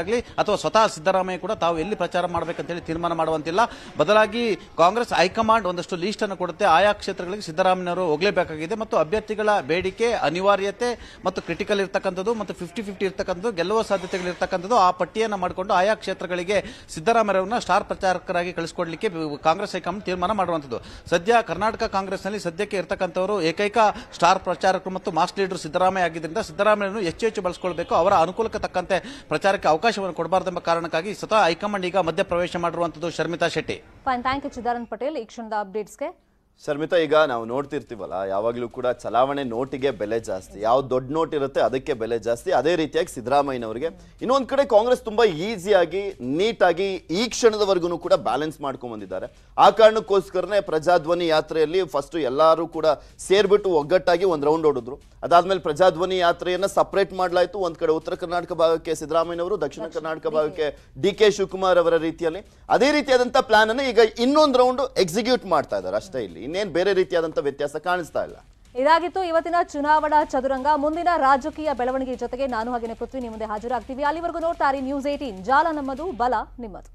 ಆಗಲಿ ಅಥವಾ ಸ್ವತಃ ಸಿದ್ದರಾಮಯ್ಯ ಕೂಡ ತಾವು ಎಲ್ಲಿ ಪ್ರಚಾರ ಮಾಡಬೇಕಂತ ಹೇಳಿ ತೀರ್ಮಾನ ಮಾಡುವಂತಿಲ್ಲ ಬದಲಾಗಿ ಕಾಂಗ್ರೆಸ್ ಹೈಕಮಾಂಡ್ ಒಂದಷ್ಟು ಲೀಸ್ಟನ್ನು ಅನ್ನು ಕೊಡುತ್ತೆ ಆಯಾ ಕ್ಷೇತ್ರಗಳಿಗೆ ಸಿದ್ದರಾಮಯ್ಯವರು ಹೋಗಲೇಬೇಕಾಗಿದೆ ಮತ್ತು ಅಭ್ಯರ್ಥಿಗಳ ಬೇಡಿಕೆ ಅನಿವಾರ್ಯತೆ ಮತ್ತು ಕ್ರಿಟಿಕಲ್ ಇರ್ತಕ್ಕಂಥದ್ದು ಮತ್ತು ಫಿಫ್ಟಿ ಫಿಫ್ಟಿ ಇರ್ತಕ್ಕಂಥದ್ದು ಗೆಲ್ಲುವ ಸಾಧ್ಯತೆಗಳಿರ್ತಕ್ಕಂಥದ್ದು ಆ ಪಟ್ಟಿಯನ್ನು ಮಾಡಿಕೊಂಡು ಆಯಾ ಕ್ಷೇತ್ರಗಳಿಗೆ ಸಿದ್ದರಾಮಯ್ಯವರನ್ನ ಸ್ಟಾರ್ ಪ್ರಚಾರಕರಾಗಿ ಕಳಿಸ್ಕೊಡ್ಲಿಕ್ಕೆ ಕಾಂಗ್ರೆಸ್ ಹೈಕಮಾಂಡ್ ತೀರ್ಮಾನ ಮಾಡುವಂಥದ್ದು ಸದ್ಯ ಕರ್ನಾಟಕ ಕಾಂಗ್ರೆಸ್ನಲ್ಲಿ ಸದ್ಯಕ್ಕೆ ಇರತಕ್ಕಂಥವರು ಏಕೈಕ ಸ್ಟಾರ್ ಪ್ರಚಾರಕರು ಮತ್ತು ಮಾಸ್ ಲೀಡರ್ ಸಿದ್ದರಾಮಯ್ಯ ಆಗಿದ್ದರಿಂದ ಸಿದ್ದರಾಮಯ್ಯನು ಹೆಚ್ಚು ಹೆಚ್ಚು ಬಳಸ್ಕೊಳ್ಬೇಕು ಅವರ ಅನುಕೂಲಕ್ಕೆ ತಕ್ಕಂತೆ ಪ್ರಚಾರಕ್ಕೆ ಅವಕಾಶವನ್ನು ಕೊಡಬಾರದೆಂಬ ಕಾರಣಕ್ಕಾಗಿ ಸ್ವತಃ ಹೈಕಮಾಂಡ್ ಈಗ ಮಧ್ಯಪ್ರವೇಶ ಮಾಡಿರುವಂಥದ್ದು Sharmita Shetty fine thank you Chidanand Patel ಈ ಕ್ಷಣದ ಅಪ್ಡೇಟ್ಸ್ಗೆ ಶರ್ಮಿತಾ ಈಗ ನಾವು ನೋಡ್ತಿರ್ತೀವಲ್ಲ ಯಾವಾಗಲೂ ಕೂಡ ಚಲಾವಣೆ ನೋಟಿಗೆ ಬೆಲೆ ಜಾಸ್ತಿ ಯಾವ ದೊಡ್ಡ ನೋಟ್ ಇರುತ್ತೆ ಅದಕ್ಕೆ ಬೆಲೆ ಜಾಸ್ತಿ ಅದೇ ರೀತಿಯಾಗಿ ಸಿದ್ದರಾಮಯ್ಯನವರಿಗೆ ಇನ್ನೊಂದು ಕಡೆ ಕಾಂಗ್ರೆಸ್ ತುಂಬ ಈಸಿಯಾಗಿ ನೀಟಾಗಿ ಈ ಕ್ಷಣದವರೆಗೂ ಕೂಡ ಬ್ಯಾಲೆನ್ಸ್ ಮಾಡ್ಕೊಂಡು ಬಂದಿದ್ದಾರೆ ಆ ಕಾರಣಕ್ಕೋಸ್ಕರನೇ ಪ್ರಜಾಧ್ವನಿ ಯಾತ್ರೆಯಲ್ಲಿ ಫಸ್ಟು ಎಲ್ಲರೂ ಕೂಡ ಸೇರಿಬಿಟ್ಟು ಒಗ್ಗಟ್ಟಾಗಿ ಒಂದು ರೌಂಡ್ ಓಡಿದ್ರು ಅದಾದ್ಮೇಲೆ ಪ್ರಜಾಧ್ವನಿ ಯಾತ್ರೆಯನ್ನು ಸಪ್ರೇಟ್ ಮಾಡಲಾಯಿತು ಒಂದು ಕಡೆ ಉತ್ತರ ಕರ್ನಾಟಕ ಭಾಗಕ್ಕೆ ಸಿದ್ದರಾಮಯ್ಯನವರು ದಕ್ಷಿಣ ಕರ್ನಾಟಕ ಭಾಗಕ್ಕೆ ಡಿ ಕೆ ಶಿವಕುಮಾರ್ ಅವರ ರೀತಿಯಲ್ಲಿ ಅದೇ ರೀತಿಯಾದಂಥ ಪ್ಲಾನನ್ನು ಈಗ ಇನ್ನೊಂದು ರೌಂಡ್ ಎಕ್ಸಿಕ್ಯೂಟ್ ಮಾಡ್ತಾ ಇದ್ದಾರೆ ಅಷ್ಟೇ ಇಲ್ಲಿ ಇನ್ನೇನು ಬೇರೆ ರೀತಿಯಾದಂತಹ ವ್ಯತ್ಯಾಸ ಕಾಣಿಸ್ತಾ ಇಲ್ಲ ಇದಾಗಿತ್ತು ಇವತ್ತಿನ ಚುನಾವಣಾ ಚದುರಂಗ ಮುಂದಿನ ರಾಜಕೀಯ ಬೆಳವಣಿಗೆ ಜೊತೆಗೆ ನಾನು ಹಾಗೆ ಪೃಥ್ವಿ ನಿಮ್ಮ ಮುಂದೆ ಹಾಜರಾಗ್ತೀವಿ ಅಲ್ಲಿವರೆಗೂ ನೋಡ್ತಾರೆ ನ್ಯೂಸ್ ಏಟೀನ್ ಜಾಲ ನಮ್ಮದು ಬಲ ನಿಮ್ಮದು